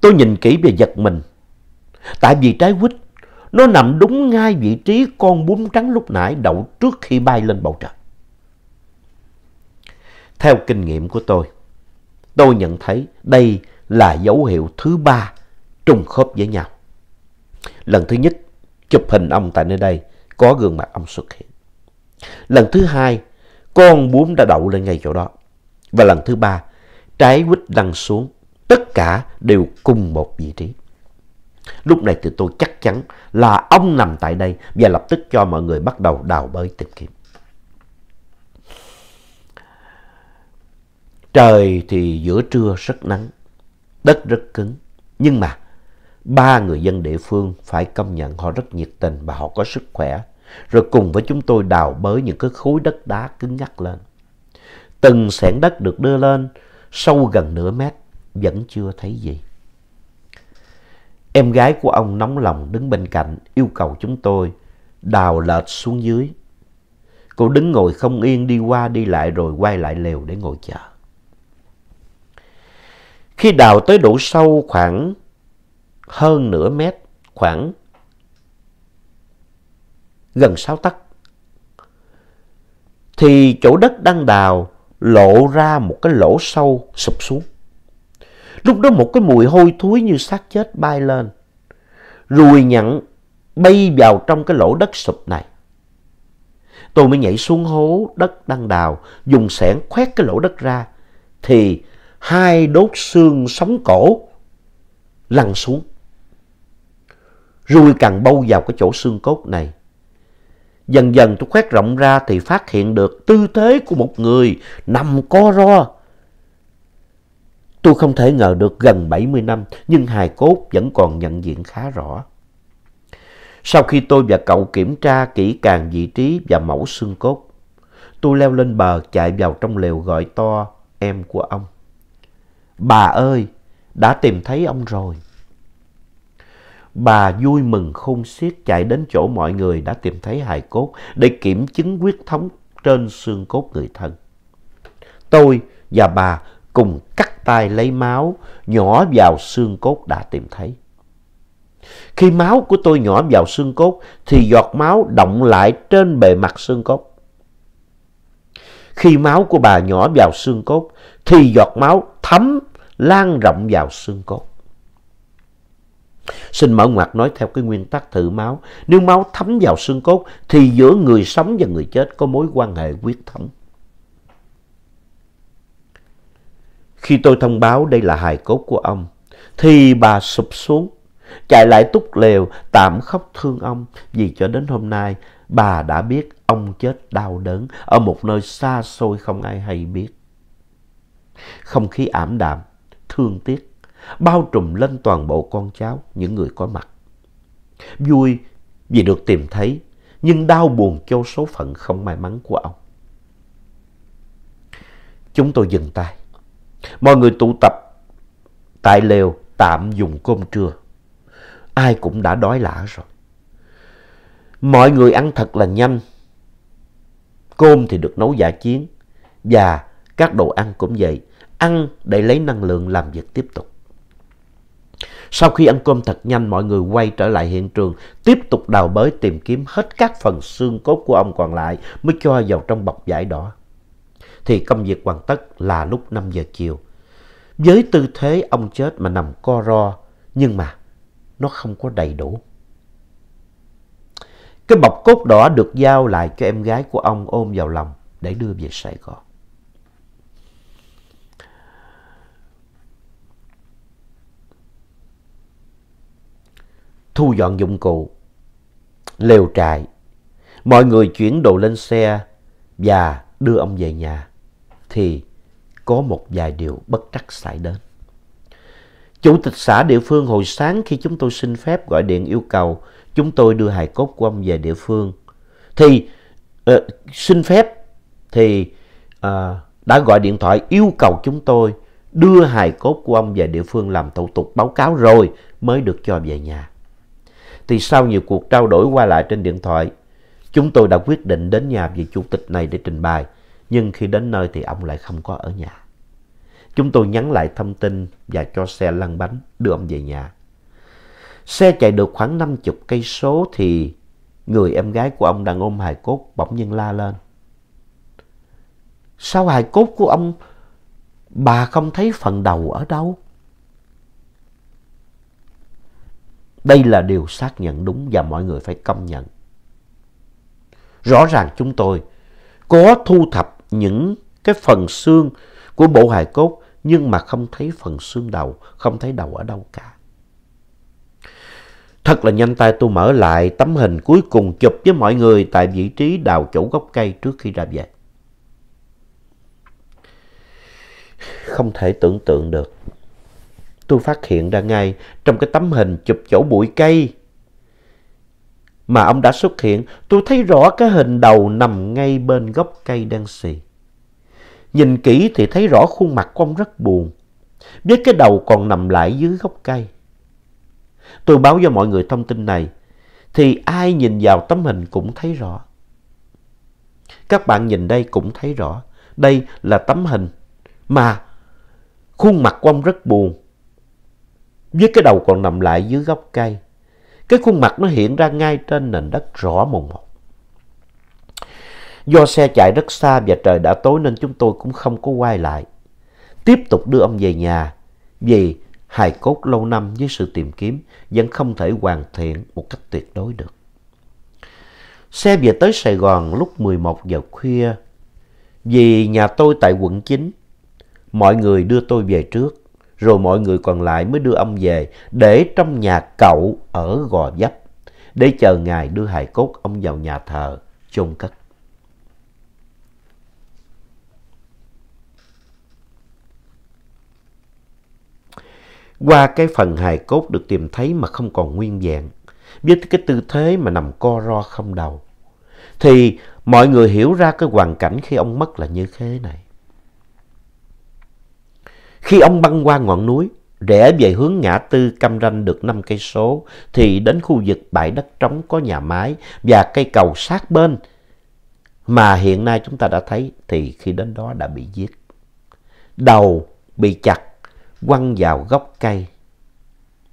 Tôi nhìn kỹ về giật mình. Tại vì trái quýt nó nằm đúng ngay vị trí con bún trắng lúc nãy đậu trước khi bay lên bầu trời. Theo kinh nghiệm của tôi, tôi nhận thấy đây là dấu hiệu thứ ba trùng khớp với nhau. Lần thứ nhất, chụp hình ông tại nơi đây có gương mặt ông xuất hiện. Lần thứ hai, con bướm đã đậu lên ngay chỗ đó. Và lần thứ ba, trái quýt lăn xuống, tất cả đều cùng một vị trí. Lúc này thì tôi chắc chắn là ông nằm tại đây và lập tức cho mọi người bắt đầu đào bới tìm kiếm. Trời thì giữa trưa rất nắng, đất rất cứng. Nhưng mà ba người dân địa phương phải công nhận họ rất nhiệt tình và họ có sức khỏe rồi cùng với chúng tôi đào bới những cái khối đất đá cứng nhắc lên. Từng sẻn đất được đưa lên sâu gần nửa mét vẫn chưa thấy gì. Em gái của ông nóng lòng đứng bên cạnh yêu cầu chúng tôi đào lệch xuống dưới. Cô đứng ngồi không yên đi qua đi lại rồi quay lại lều để ngồi chờ. Khi đào tới độ sâu khoảng hơn nửa mét, khoảng gần sáu tấc thì chỗ đất đang đào lộ ra một cái lỗ sâu sụp xuống. Lúc đó một cái mùi hôi thối như xác chết bay lên, ruồi nhặn bay vào trong cái lỗ đất sụp này. Tôi mới nhảy xuống hố đất đang đào, dùng xẻng khoét cái lỗ đất ra, thì hai đốt xương sống cổ lăn xuống. Ruồi càng bâu vào cái chỗ xương cốt này, Dần dần tôi khoét rộng ra thì phát hiện được tư thế của một người nằm co ro. Tôi không thể ngờ được gần 70 năm nhưng hài cốt vẫn còn nhận diện khá rõ. Sau khi tôi và cậu kiểm tra kỹ càng vị trí và mẫu xương cốt, tôi leo lên bờ chạy vào trong lều gọi to em của ông. Bà ơi, đã tìm thấy ông rồi bà vui mừng khôn xiết chạy đến chỗ mọi người đã tìm thấy hài cốt để kiểm chứng huyết thống trên xương cốt người thân. Tôi và bà cùng cắt tay lấy máu nhỏ vào xương cốt đã tìm thấy. Khi máu của tôi nhỏ vào xương cốt thì giọt máu động lại trên bề mặt xương cốt. Khi máu của bà nhỏ vào xương cốt thì giọt máu thấm lan rộng vào xương cốt. Xin mở ngoặt nói theo cái nguyên tắc thử máu. Nếu máu thấm vào xương cốt thì giữa người sống và người chết có mối quan hệ huyết thống. Khi tôi thông báo đây là hài cốt của ông, thì bà sụp xuống, chạy lại túc lều tạm khóc thương ông vì cho đến hôm nay bà đã biết ông chết đau đớn ở một nơi xa xôi không ai hay biết. Không khí ảm đạm, thương tiếc bao trùm lên toàn bộ con cháu, những người có mặt. Vui vì được tìm thấy, nhưng đau buồn cho số phận không may mắn của ông. Chúng tôi dừng tay. Mọi người tụ tập tại lều tạm dùng cơm trưa. Ai cũng đã đói lạ rồi. Mọi người ăn thật là nhanh. Cơm thì được nấu giả chiến và các đồ ăn cũng vậy. Ăn để lấy năng lượng làm việc tiếp tục. Sau khi ăn cơm thật nhanh, mọi người quay trở lại hiện trường, tiếp tục đào bới tìm kiếm hết các phần xương cốt của ông còn lại mới cho vào trong bọc vải đỏ. Thì công việc hoàn tất là lúc 5 giờ chiều. Với tư thế ông chết mà nằm co ro, nhưng mà nó không có đầy đủ. Cái bọc cốt đỏ được giao lại cho em gái của ông ôm vào lòng để đưa về Sài Gòn. thu dọn dụng cụ, lều trại. Mọi người chuyển đồ lên xe và đưa ông về nhà thì có một vài điều bất trắc xảy đến. Chủ tịch xã địa phương hồi sáng khi chúng tôi xin phép gọi điện yêu cầu chúng tôi đưa hài cốt của ông về địa phương thì uh, xin phép thì uh, đã gọi điện thoại yêu cầu chúng tôi đưa hài cốt của ông về địa phương làm thủ tục báo cáo rồi mới được cho về nhà thì sau nhiều cuộc trao đổi qua lại trên điện thoại, chúng tôi đã quyết định đến nhà vị chủ tịch này để trình bày, nhưng khi đến nơi thì ông lại không có ở nhà. Chúng tôi nhắn lại thông tin và cho xe lăn bánh đưa ông về nhà. Xe chạy được khoảng 50 cây số thì người em gái của ông đang ôm hài cốt bỗng nhiên la lên. Sao hài cốt của ông bà không thấy phần đầu ở đâu? Đây là điều xác nhận đúng và mọi người phải công nhận. Rõ ràng chúng tôi có thu thập những cái phần xương của bộ hài cốt nhưng mà không thấy phần xương đầu, không thấy đầu ở đâu cả. Thật là nhanh tay tôi mở lại tấm hình cuối cùng chụp với mọi người tại vị trí đào chỗ gốc cây trước khi ra về. Không thể tưởng tượng được tôi phát hiện ra ngay trong cái tấm hình chụp chỗ bụi cây mà ông đã xuất hiện, tôi thấy rõ cái hình đầu nằm ngay bên gốc cây đang xì. Nhìn kỹ thì thấy rõ khuôn mặt của ông rất buồn, với cái đầu còn nằm lại dưới gốc cây. Tôi báo cho mọi người thông tin này, thì ai nhìn vào tấm hình cũng thấy rõ. Các bạn nhìn đây cũng thấy rõ, đây là tấm hình mà khuôn mặt của ông rất buồn, với cái đầu còn nằm lại dưới gốc cây. Cái khuôn mặt nó hiện ra ngay trên nền đất rõ mồn một. Do xe chạy rất xa và trời đã tối nên chúng tôi cũng không có quay lại. Tiếp tục đưa ông về nhà vì hài cốt lâu năm với sự tìm kiếm vẫn không thể hoàn thiện một cách tuyệt đối được. Xe về tới Sài Gòn lúc 11 giờ khuya. Vì nhà tôi tại quận 9, mọi người đưa tôi về trước rồi mọi người còn lại mới đưa ông về để trong nhà cậu ở Gò Vấp để chờ ngài đưa hài cốt ông vào nhà thờ chôn cất. Qua cái phần hài cốt được tìm thấy mà không còn nguyên vẹn, với cái tư thế mà nằm co ro không đầu, thì mọi người hiểu ra cái hoàn cảnh khi ông mất là như thế này. Khi ông băng qua ngọn núi, rẽ về hướng ngã tư Cam Ranh được năm cây số thì đến khu vực bãi đất trống có nhà máy và cây cầu sát bên mà hiện nay chúng ta đã thấy thì khi đến đó đã bị giết. Đầu bị chặt quăng vào gốc cây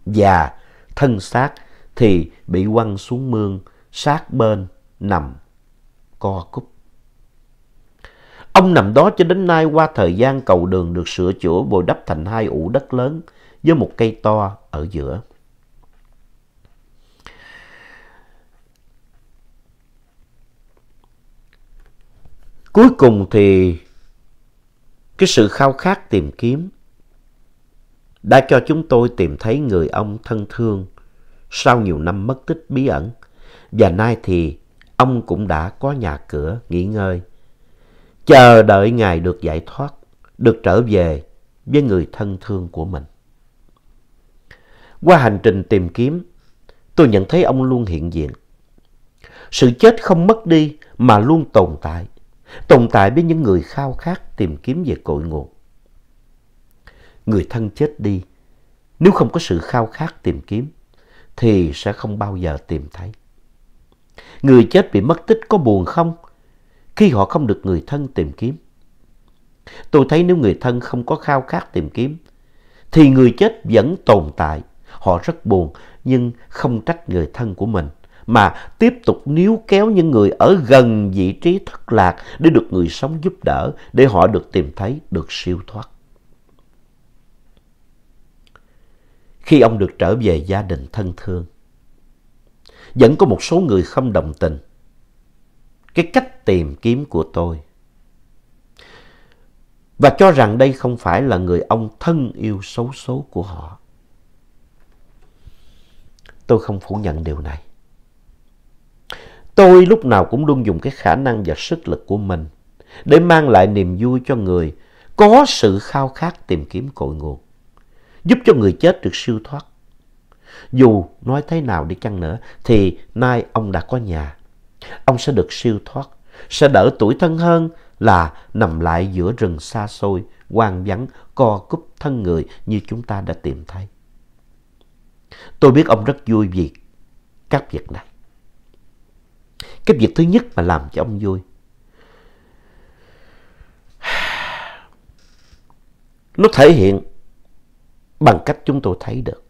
và thân xác thì bị quăng xuống mương sát bên nằm co cúp. Ông nằm đó cho đến nay qua thời gian cầu đường được sửa chữa bồi đắp thành hai ụ đất lớn với một cây to ở giữa. Cuối cùng thì cái sự khao khát tìm kiếm đã cho chúng tôi tìm thấy người ông thân thương sau nhiều năm mất tích bí ẩn và nay thì ông cũng đã có nhà cửa nghỉ ngơi chờ đợi Ngài được giải thoát, được trở về với người thân thương của mình. Qua hành trình tìm kiếm, tôi nhận thấy ông luôn hiện diện. Sự chết không mất đi mà luôn tồn tại, tồn tại với những người khao khát tìm kiếm về cội nguồn. Người thân chết đi, nếu không có sự khao khát tìm kiếm, thì sẽ không bao giờ tìm thấy. Người chết bị mất tích có buồn không? khi họ không được người thân tìm kiếm. Tôi thấy nếu người thân không có khao khát tìm kiếm, thì người chết vẫn tồn tại. Họ rất buồn nhưng không trách người thân của mình, mà tiếp tục níu kéo những người ở gần vị trí thất lạc để được người sống giúp đỡ, để họ được tìm thấy, được siêu thoát. Khi ông được trở về gia đình thân thương, vẫn có một số người không đồng tình cái cách tìm kiếm của tôi. Và cho rằng đây không phải là người ông thân yêu xấu số của họ. Tôi không phủ nhận điều này. Tôi lúc nào cũng luôn dùng cái khả năng và sức lực của mình để mang lại niềm vui cho người có sự khao khát tìm kiếm cội nguồn, giúp cho người chết được siêu thoát. Dù nói thế nào đi chăng nữa thì nay ông đã có nhà, Ông sẽ được siêu thoát, sẽ đỡ tuổi thân hơn là nằm lại giữa rừng xa xôi, hoang vắng, co cúp thân người như chúng ta đã tìm thấy. Tôi biết ông rất vui vì các việc này. Cái việc thứ nhất mà làm cho ông vui. Nó thể hiện bằng cách chúng tôi thấy được.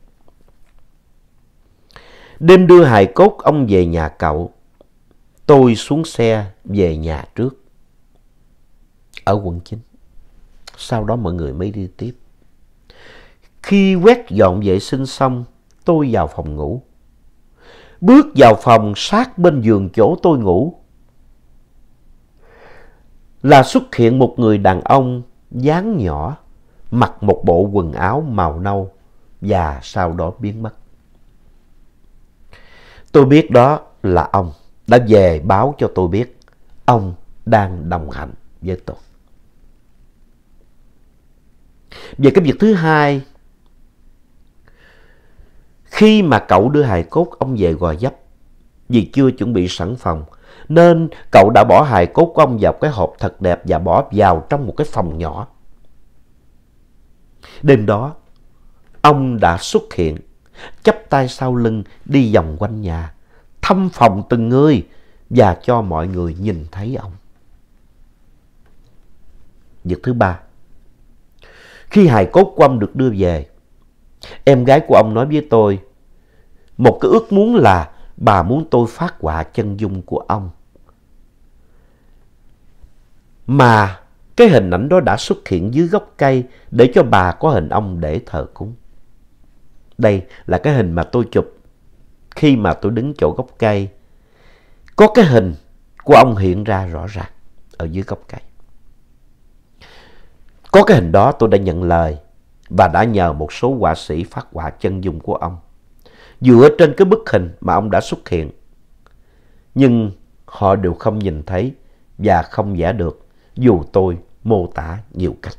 Đêm đưa hài cốt ông về nhà cậu, tôi xuống xe về nhà trước ở quận chín Sau đó mọi người mới đi tiếp. Khi quét dọn vệ sinh xong, tôi vào phòng ngủ. Bước vào phòng sát bên giường chỗ tôi ngủ là xuất hiện một người đàn ông dáng nhỏ, mặc một bộ quần áo màu nâu và sau đó biến mất. Tôi biết đó là ông đã về báo cho tôi biết ông đang đồng hành với tôi. Về cái việc thứ hai, khi mà cậu đưa hài cốt ông về Gò Dấp, vì chưa chuẩn bị sẵn phòng, nên cậu đã bỏ hài cốt của ông vào cái hộp thật đẹp và bỏ vào trong một cái phòng nhỏ. Đêm đó, ông đã xuất hiện, chắp tay sau lưng đi vòng quanh nhà thăm phòng từng người và cho mọi người nhìn thấy ông. Việc thứ ba, khi hài cốt của ông được đưa về, em gái của ông nói với tôi một cái ước muốn là bà muốn tôi phát họa chân dung của ông. Mà cái hình ảnh đó đã xuất hiện dưới gốc cây để cho bà có hình ông để thờ cúng. Đây là cái hình mà tôi chụp khi mà tôi đứng chỗ gốc cây có cái hình của ông hiện ra rõ ràng ở dưới gốc cây. Có cái hình đó tôi đã nhận lời và đã nhờ một số họa sĩ phát họa chân dung của ông. Dựa trên cái bức hình mà ông đã xuất hiện. Nhưng họ đều không nhìn thấy và không vẽ được dù tôi mô tả nhiều cách.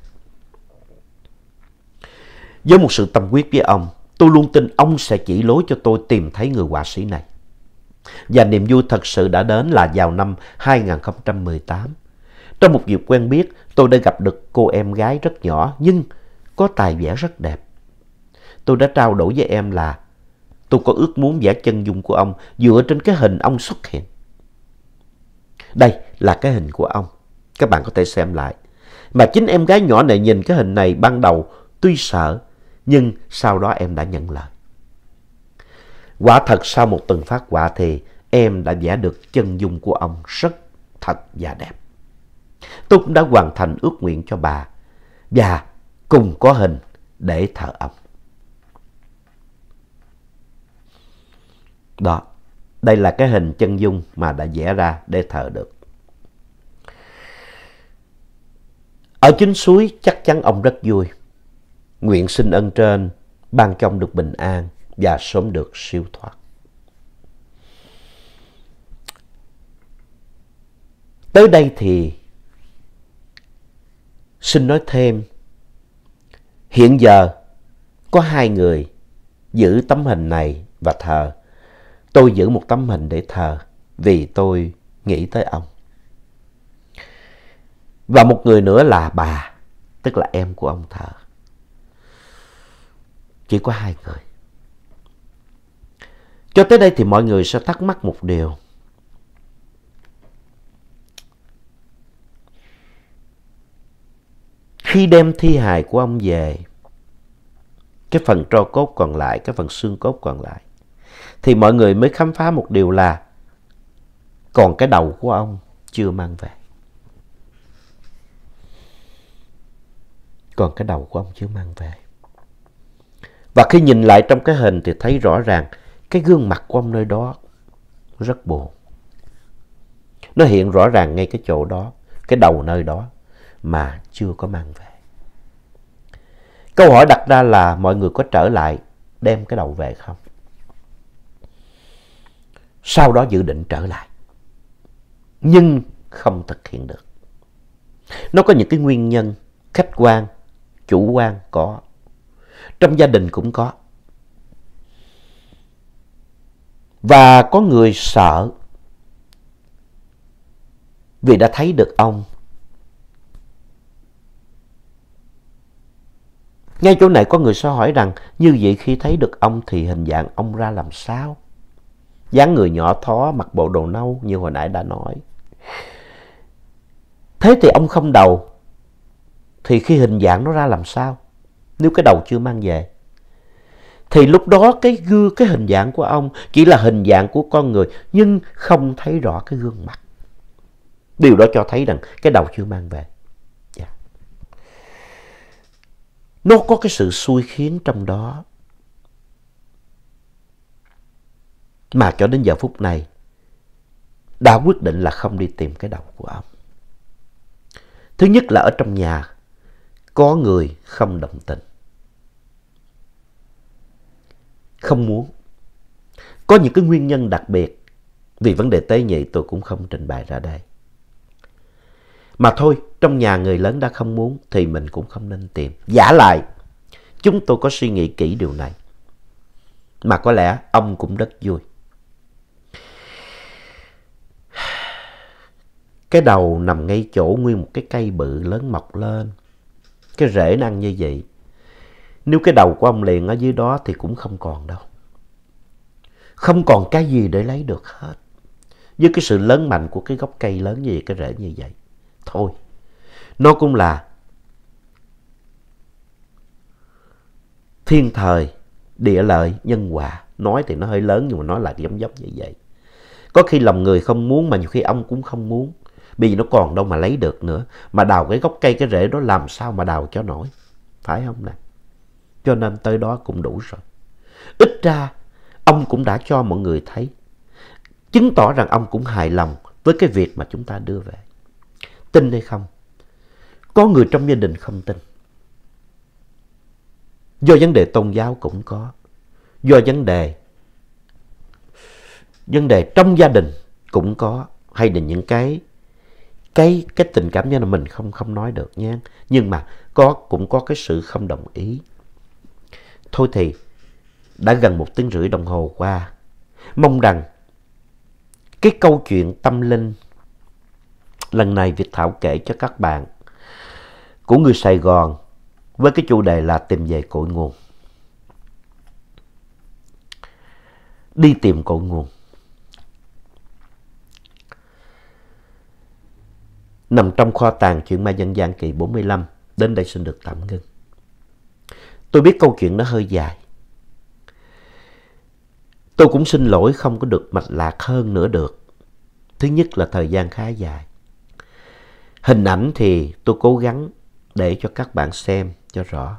Với một sự tâm quyết với ông, Tôi luôn tin ông sẽ chỉ lối cho tôi tìm thấy người họa sĩ này. Và niềm vui thật sự đã đến là vào năm 2018. Trong một dịp quen biết, tôi đã gặp được cô em gái rất nhỏ nhưng có tài vẽ rất đẹp. Tôi đã trao đổi với em là tôi có ước muốn vẽ chân dung của ông dựa trên cái hình ông xuất hiện. Đây là cái hình của ông. Các bạn có thể xem lại. Mà chính em gái nhỏ này nhìn cái hình này ban đầu tuy sợ nhưng sau đó em đã nhận lời. Quả thật sau một tuần phát quả thì em đã vẽ được chân dung của ông rất thật và đẹp. Tôi cũng đã hoàn thành ước nguyện cho bà và cùng có hình để thờ ông. Đó, đây là cái hình chân dung mà đã vẽ ra để thờ được. Ở chính suối chắc chắn ông rất vui Nguyện xin ân trên ban trong được bình an và sớm được siêu thoát. Tới đây thì xin nói thêm hiện giờ có hai người giữ tấm hình này và thờ. Tôi giữ một tấm hình để thờ vì tôi nghĩ tới ông. Và một người nữa là bà, tức là em của ông thờ chỉ có hai người. Cho tới đây thì mọi người sẽ thắc mắc một điều. Khi đem thi hài của ông về, cái phần tro cốt còn lại, cái phần xương cốt còn lại, thì mọi người mới khám phá một điều là còn cái đầu của ông chưa mang về. Còn cái đầu của ông chưa mang về. Và khi nhìn lại trong cái hình thì thấy rõ ràng cái gương mặt của ông nơi đó rất buồn. Nó hiện rõ ràng ngay cái chỗ đó, cái đầu nơi đó mà chưa có mang về. Câu hỏi đặt ra là mọi người có trở lại đem cái đầu về không? Sau đó dự định trở lại. Nhưng không thực hiện được. Nó có những cái nguyên nhân khách quan, chủ quan có trong gia đình cũng có. Và có người sợ vì đã thấy được ông. Ngay chỗ này có người sẽ hỏi rằng như vậy khi thấy được ông thì hình dạng ông ra làm sao? dáng người nhỏ thó, mặc bộ đồ nâu như hồi nãy đã nói. Thế thì ông không đầu, thì khi hình dạng nó ra làm sao? nếu cái đầu chưa mang về. Thì lúc đó cái gương, cái hình dạng của ông chỉ là hình dạng của con người nhưng không thấy rõ cái gương mặt. Điều đó cho thấy rằng cái đầu chưa mang về. Yeah. Dạ. Nó có cái sự xui khiến trong đó. Mà cho đến giờ phút này, đã quyết định là không đi tìm cái đầu của ông. Thứ nhất là ở trong nhà, có người không đồng tình. không muốn. Có những cái nguyên nhân đặc biệt vì vấn đề tế nhị tôi cũng không trình bày ra đây. Mà thôi, trong nhà người lớn đã không muốn thì mình cũng không nên tìm. Giả lại, chúng tôi có suy nghĩ kỹ điều này. Mà có lẽ ông cũng rất vui. Cái đầu nằm ngay chỗ nguyên một cái cây bự lớn mọc lên. Cái rễ năng như vậy. Nếu cái đầu của ông liền ở dưới đó thì cũng không còn đâu. Không còn cái gì để lấy được hết. Với cái sự lớn mạnh của cái gốc cây lớn như vậy, cái rễ như vậy. Thôi, nó cũng là thiên thời, địa lợi, nhân hòa. Nói thì nó hơi lớn nhưng mà nói là giống giống như vậy. Có khi lòng người không muốn mà nhiều khi ông cũng không muốn. Bởi vì nó còn đâu mà lấy được nữa. Mà đào cái gốc cây cái rễ đó làm sao mà đào cho nổi. Phải không nè? Cho nên tới đó cũng đủ rồi. Ít ra, ông cũng đã cho mọi người thấy. Chứng tỏ rằng ông cũng hài lòng với cái việc mà chúng ta đưa về. Tin hay không? Có người trong gia đình không tin. Do vấn đề tôn giáo cũng có. Do vấn đề vấn đề trong gia đình cũng có hay là những cái cái cái tình cảm như là mình không không nói được nha nhưng mà có cũng có cái sự không đồng ý Thôi thì, đã gần một tiếng rưỡi đồng hồ qua, mong rằng cái câu chuyện tâm linh lần này Việt Thảo kể cho các bạn của người Sài Gòn với cái chủ đề là tìm về cội nguồn. Đi tìm cội nguồn. Nằm trong kho tàng chuyện ma dân gian kỳ 45 đến đây xin được tạm ngưng. Tôi biết câu chuyện nó hơi dài. Tôi cũng xin lỗi không có được mạch lạc hơn nữa được. Thứ nhất là thời gian khá dài. Hình ảnh thì tôi cố gắng để cho các bạn xem cho rõ.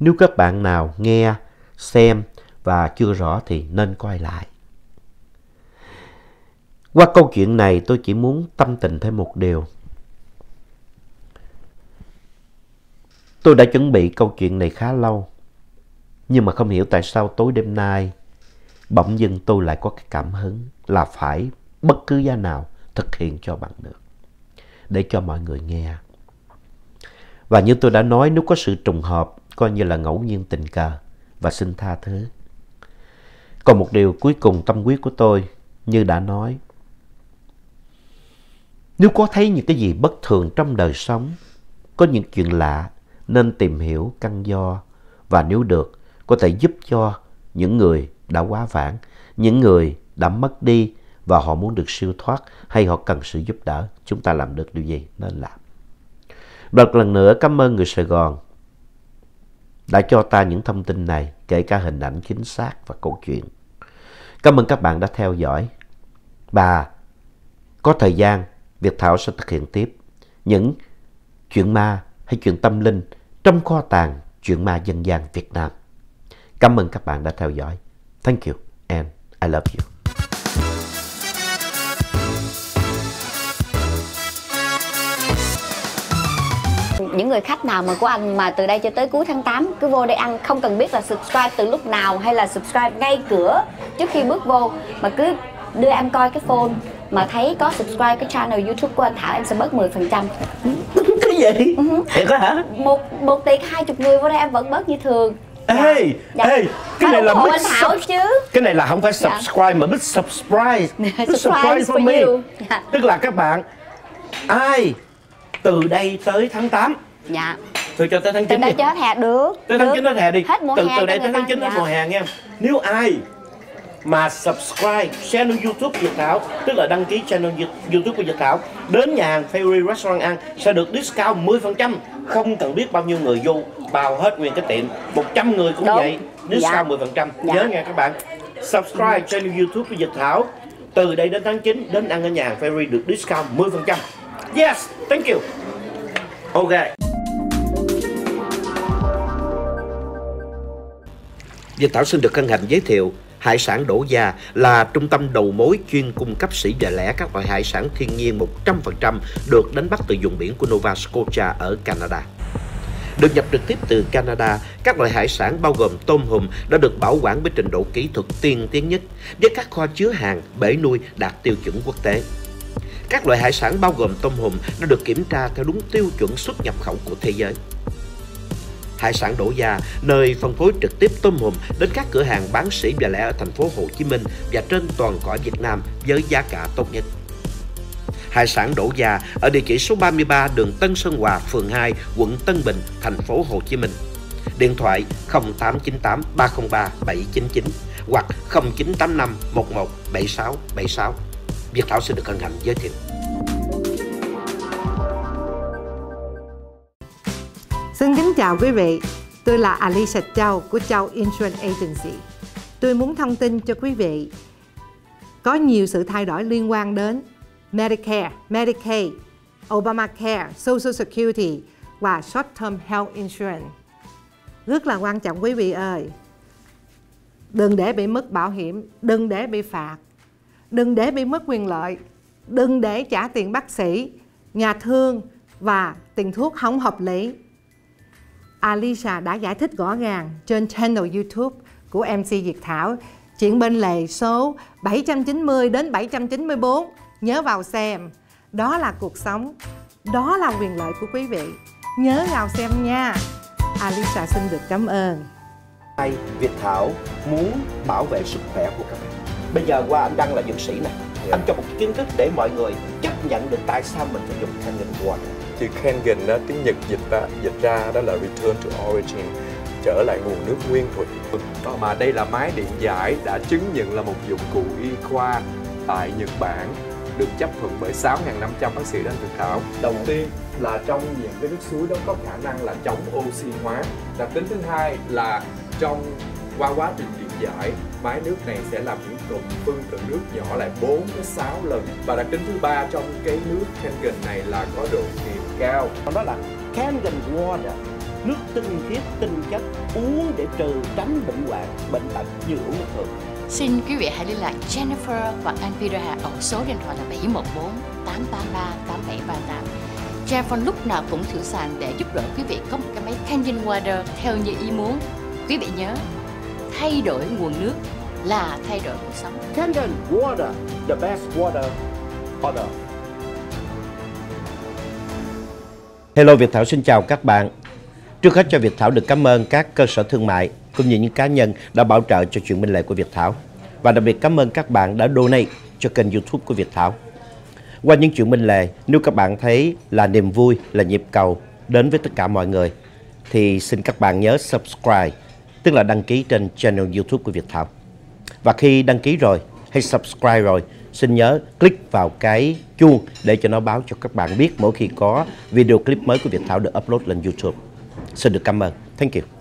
Nếu các bạn nào nghe, xem và chưa rõ thì nên coi lại. Qua câu chuyện này tôi chỉ muốn tâm tình thêm một điều Tôi đã chuẩn bị câu chuyện này khá lâu. Nhưng mà không hiểu tại sao tối đêm nay bỗng dưng tôi lại có cái cảm hứng là phải bất cứ giá nào thực hiện cho bằng được. Để cho mọi người nghe. Và như tôi đã nói nếu có sự trùng hợp coi như là ngẫu nhiên tình cờ và xin tha thứ. Còn một điều cuối cùng tâm quyết của tôi như đã nói. Nếu có thấy những cái gì bất thường trong đời sống, có những chuyện lạ nên tìm hiểu căn do và nếu được có thể giúp cho những người đã quá vãng, những người đã mất đi và họ muốn được siêu thoát hay họ cần sự giúp đỡ, chúng ta làm được điều gì nên làm. Một lần nữa cảm ơn người Sài Gòn đã cho ta những thông tin này, kể cả hình ảnh chính xác và câu chuyện. Cảm ơn các bạn đã theo dõi. Và có thời gian, Việt Thảo sẽ thực hiện tiếp những chuyện ma hay chuyện tâm linh trong kho tàng chuyện ma dân gian Việt Nam. Cảm ơn các bạn đã theo dõi. Thank you and I love you. những người khách nào mà của anh mà từ đây cho tới cuối tháng 8 cứ vô đây ăn không cần biết là subscribe từ lúc nào hay là subscribe ngay cửa trước khi bước vô mà cứ đưa em coi cái phone mà thấy có subscribe cái channel youtube của anh Thảo em sẽ bớt 10% phần trăm cái gì uh-huh. thiệt hả một một tiệc hai chục người vô đây em vẫn bớt như thường Dạ. Ê, dạ. ê, cái này là mít Thảo chứ. Cái này là không phải dạ. subscribe dạ. mà mít subscribe. Mít subscribe for me. Dạ. Tức là các bạn ai từ đây tới tháng 8 Dạ. Từ cho tới tháng 9 tháng đây nó hè được. Tới tháng 9 nó hè đi. Hết mùa từ, hè từ đây tới tháng 9 hết dạ. mùa hè nghe. Nếu ai mà subscribe channel YouTube Việt Thảo, tức là đăng ký channel YouTube của Việt Thảo đến nhà hàng Fairy Restaurant ăn sẽ được discount 10%, không cần biết bao nhiêu người vô, bao hết nguyên cái tiệm, 100 người cũng Đúng. vậy, discount dạ. 10%. Dạ. Nhớ nha các bạn. Subscribe channel YouTube của Việt Thảo. Từ đây đến tháng 9 đến ăn ở nhà hàng Fairy được discount 10%. Yes, thank you. Ok. Việt Thảo xin được hân hạnh giới thiệu Hải sản đổ già là trung tâm đầu mối chuyên cung cấp sỉ và lẻ các loại hải sản thiên nhiên 100% được đánh bắt từ vùng biển của Nova Scotia ở Canada. Được nhập trực tiếp từ Canada, các loại hải sản bao gồm tôm hùm đã được bảo quản với trình độ kỹ thuật tiên tiến nhất với các kho chứa hàng, bể nuôi đạt tiêu chuẩn quốc tế. Các loại hải sản bao gồm tôm hùm đã được kiểm tra theo đúng tiêu chuẩn xuất nhập khẩu của thế giới hải sản đổ già, nơi phân phối trực tiếp tôm hùm đến các cửa hàng bán sỉ và lẻ ở thành phố Hồ Chí Minh và trên toàn cõi Việt Nam với giá cả tốt nhất hải sản đổ già ở địa chỉ số 33 đường Tân Sơn Hòa, phường 2, quận Tân Bình, thành phố Hồ Chí Minh. Điện thoại 0898 303 799 hoặc 0985 11 76 76. Việt Thảo xin được hân hạnh giới thiệu. Xin kính chào quý vị, tôi là Alicia Châu của Châu Insurance Agency. Tôi muốn thông tin cho quý vị có nhiều sự thay đổi liên quan đến Medicare, Medicaid, Obamacare, Social Security và Short Term Health Insurance. Rất là quan trọng quý vị ơi. Đừng để bị mất bảo hiểm, đừng để bị phạt, đừng để bị mất quyền lợi, đừng để trả tiền bác sĩ, nhà thương và tiền thuốc không hợp lý Alicia đã giải thích rõ ràng trên channel YouTube của MC Diệt Thảo chuyện bên lề số 790 đến 794 nhớ vào xem đó là cuộc sống đó là quyền lợi của quý vị nhớ vào xem nha Alisa xin được cảm ơn Hai, Việt Thảo muốn bảo vệ sức khỏe của các bạn Bây giờ qua anh Đăng là dược sĩ này dạ. Anh cho một kiến thức để mọi người chấp nhận được tại sao mình phải dùng thanh linh quạt chữ kangen đó tiếng Nhật dịch ra, dịch ra đó là return to origin trở lại nguồn nước nguyên thủy ờ, mà đây là máy điện giải đã chứng nhận là một dụng cụ y khoa tại Nhật Bản được chấp thuận bởi 6.500 bác sĩ đang thực thảo. Đầu tiên là trong những cái nước suối đó có khả năng là chống oxy hóa. Đặc tính thứ hai là trong qua quá trình điện giải, máy nước này sẽ làm những rụng phân tử nước nhỏ lại 4 tới 6 lần và đặc tính thứ ba trong cái nước Kangen này là có độ kiềm cao đó là Kangen water nước tinh khiết tinh chất uống để trừ tránh bệnh hoạn bệnh tật như uống nước thường Xin quý vị hãy liên lạc Jennifer và anh Peter Hà ở số điện thoại là 714 883 8738. Jennifer lúc nào cũng sẵn sàng để giúp đỡ quý vị có một cái máy Canyon Water theo như ý muốn. Quý vị nhớ, thay đổi nguồn nước là thay đổi cuộc sống. Canton Water, the best water on earth. Hello Việt Thảo xin chào các bạn. Trước hết cho Việt Thảo được cảm ơn các cơ sở thương mại cũng như những cá nhân đã bảo trợ cho chuyện minh lệ của Việt Thảo. Và đặc biệt cảm ơn các bạn đã donate cho kênh youtube của Việt Thảo. Qua những chuyện minh lệ, nếu các bạn thấy là niềm vui, là nhịp cầu đến với tất cả mọi người, thì xin các bạn nhớ subscribe, tức là đăng ký trên channel youtube của Việt Thảo. Và khi đăng ký rồi hay subscribe rồi, xin nhớ click vào cái chuông để cho nó báo cho các bạn biết mỗi khi có video clip mới của Việt Thảo được upload lên YouTube. Xin được cảm ơn. Thank you.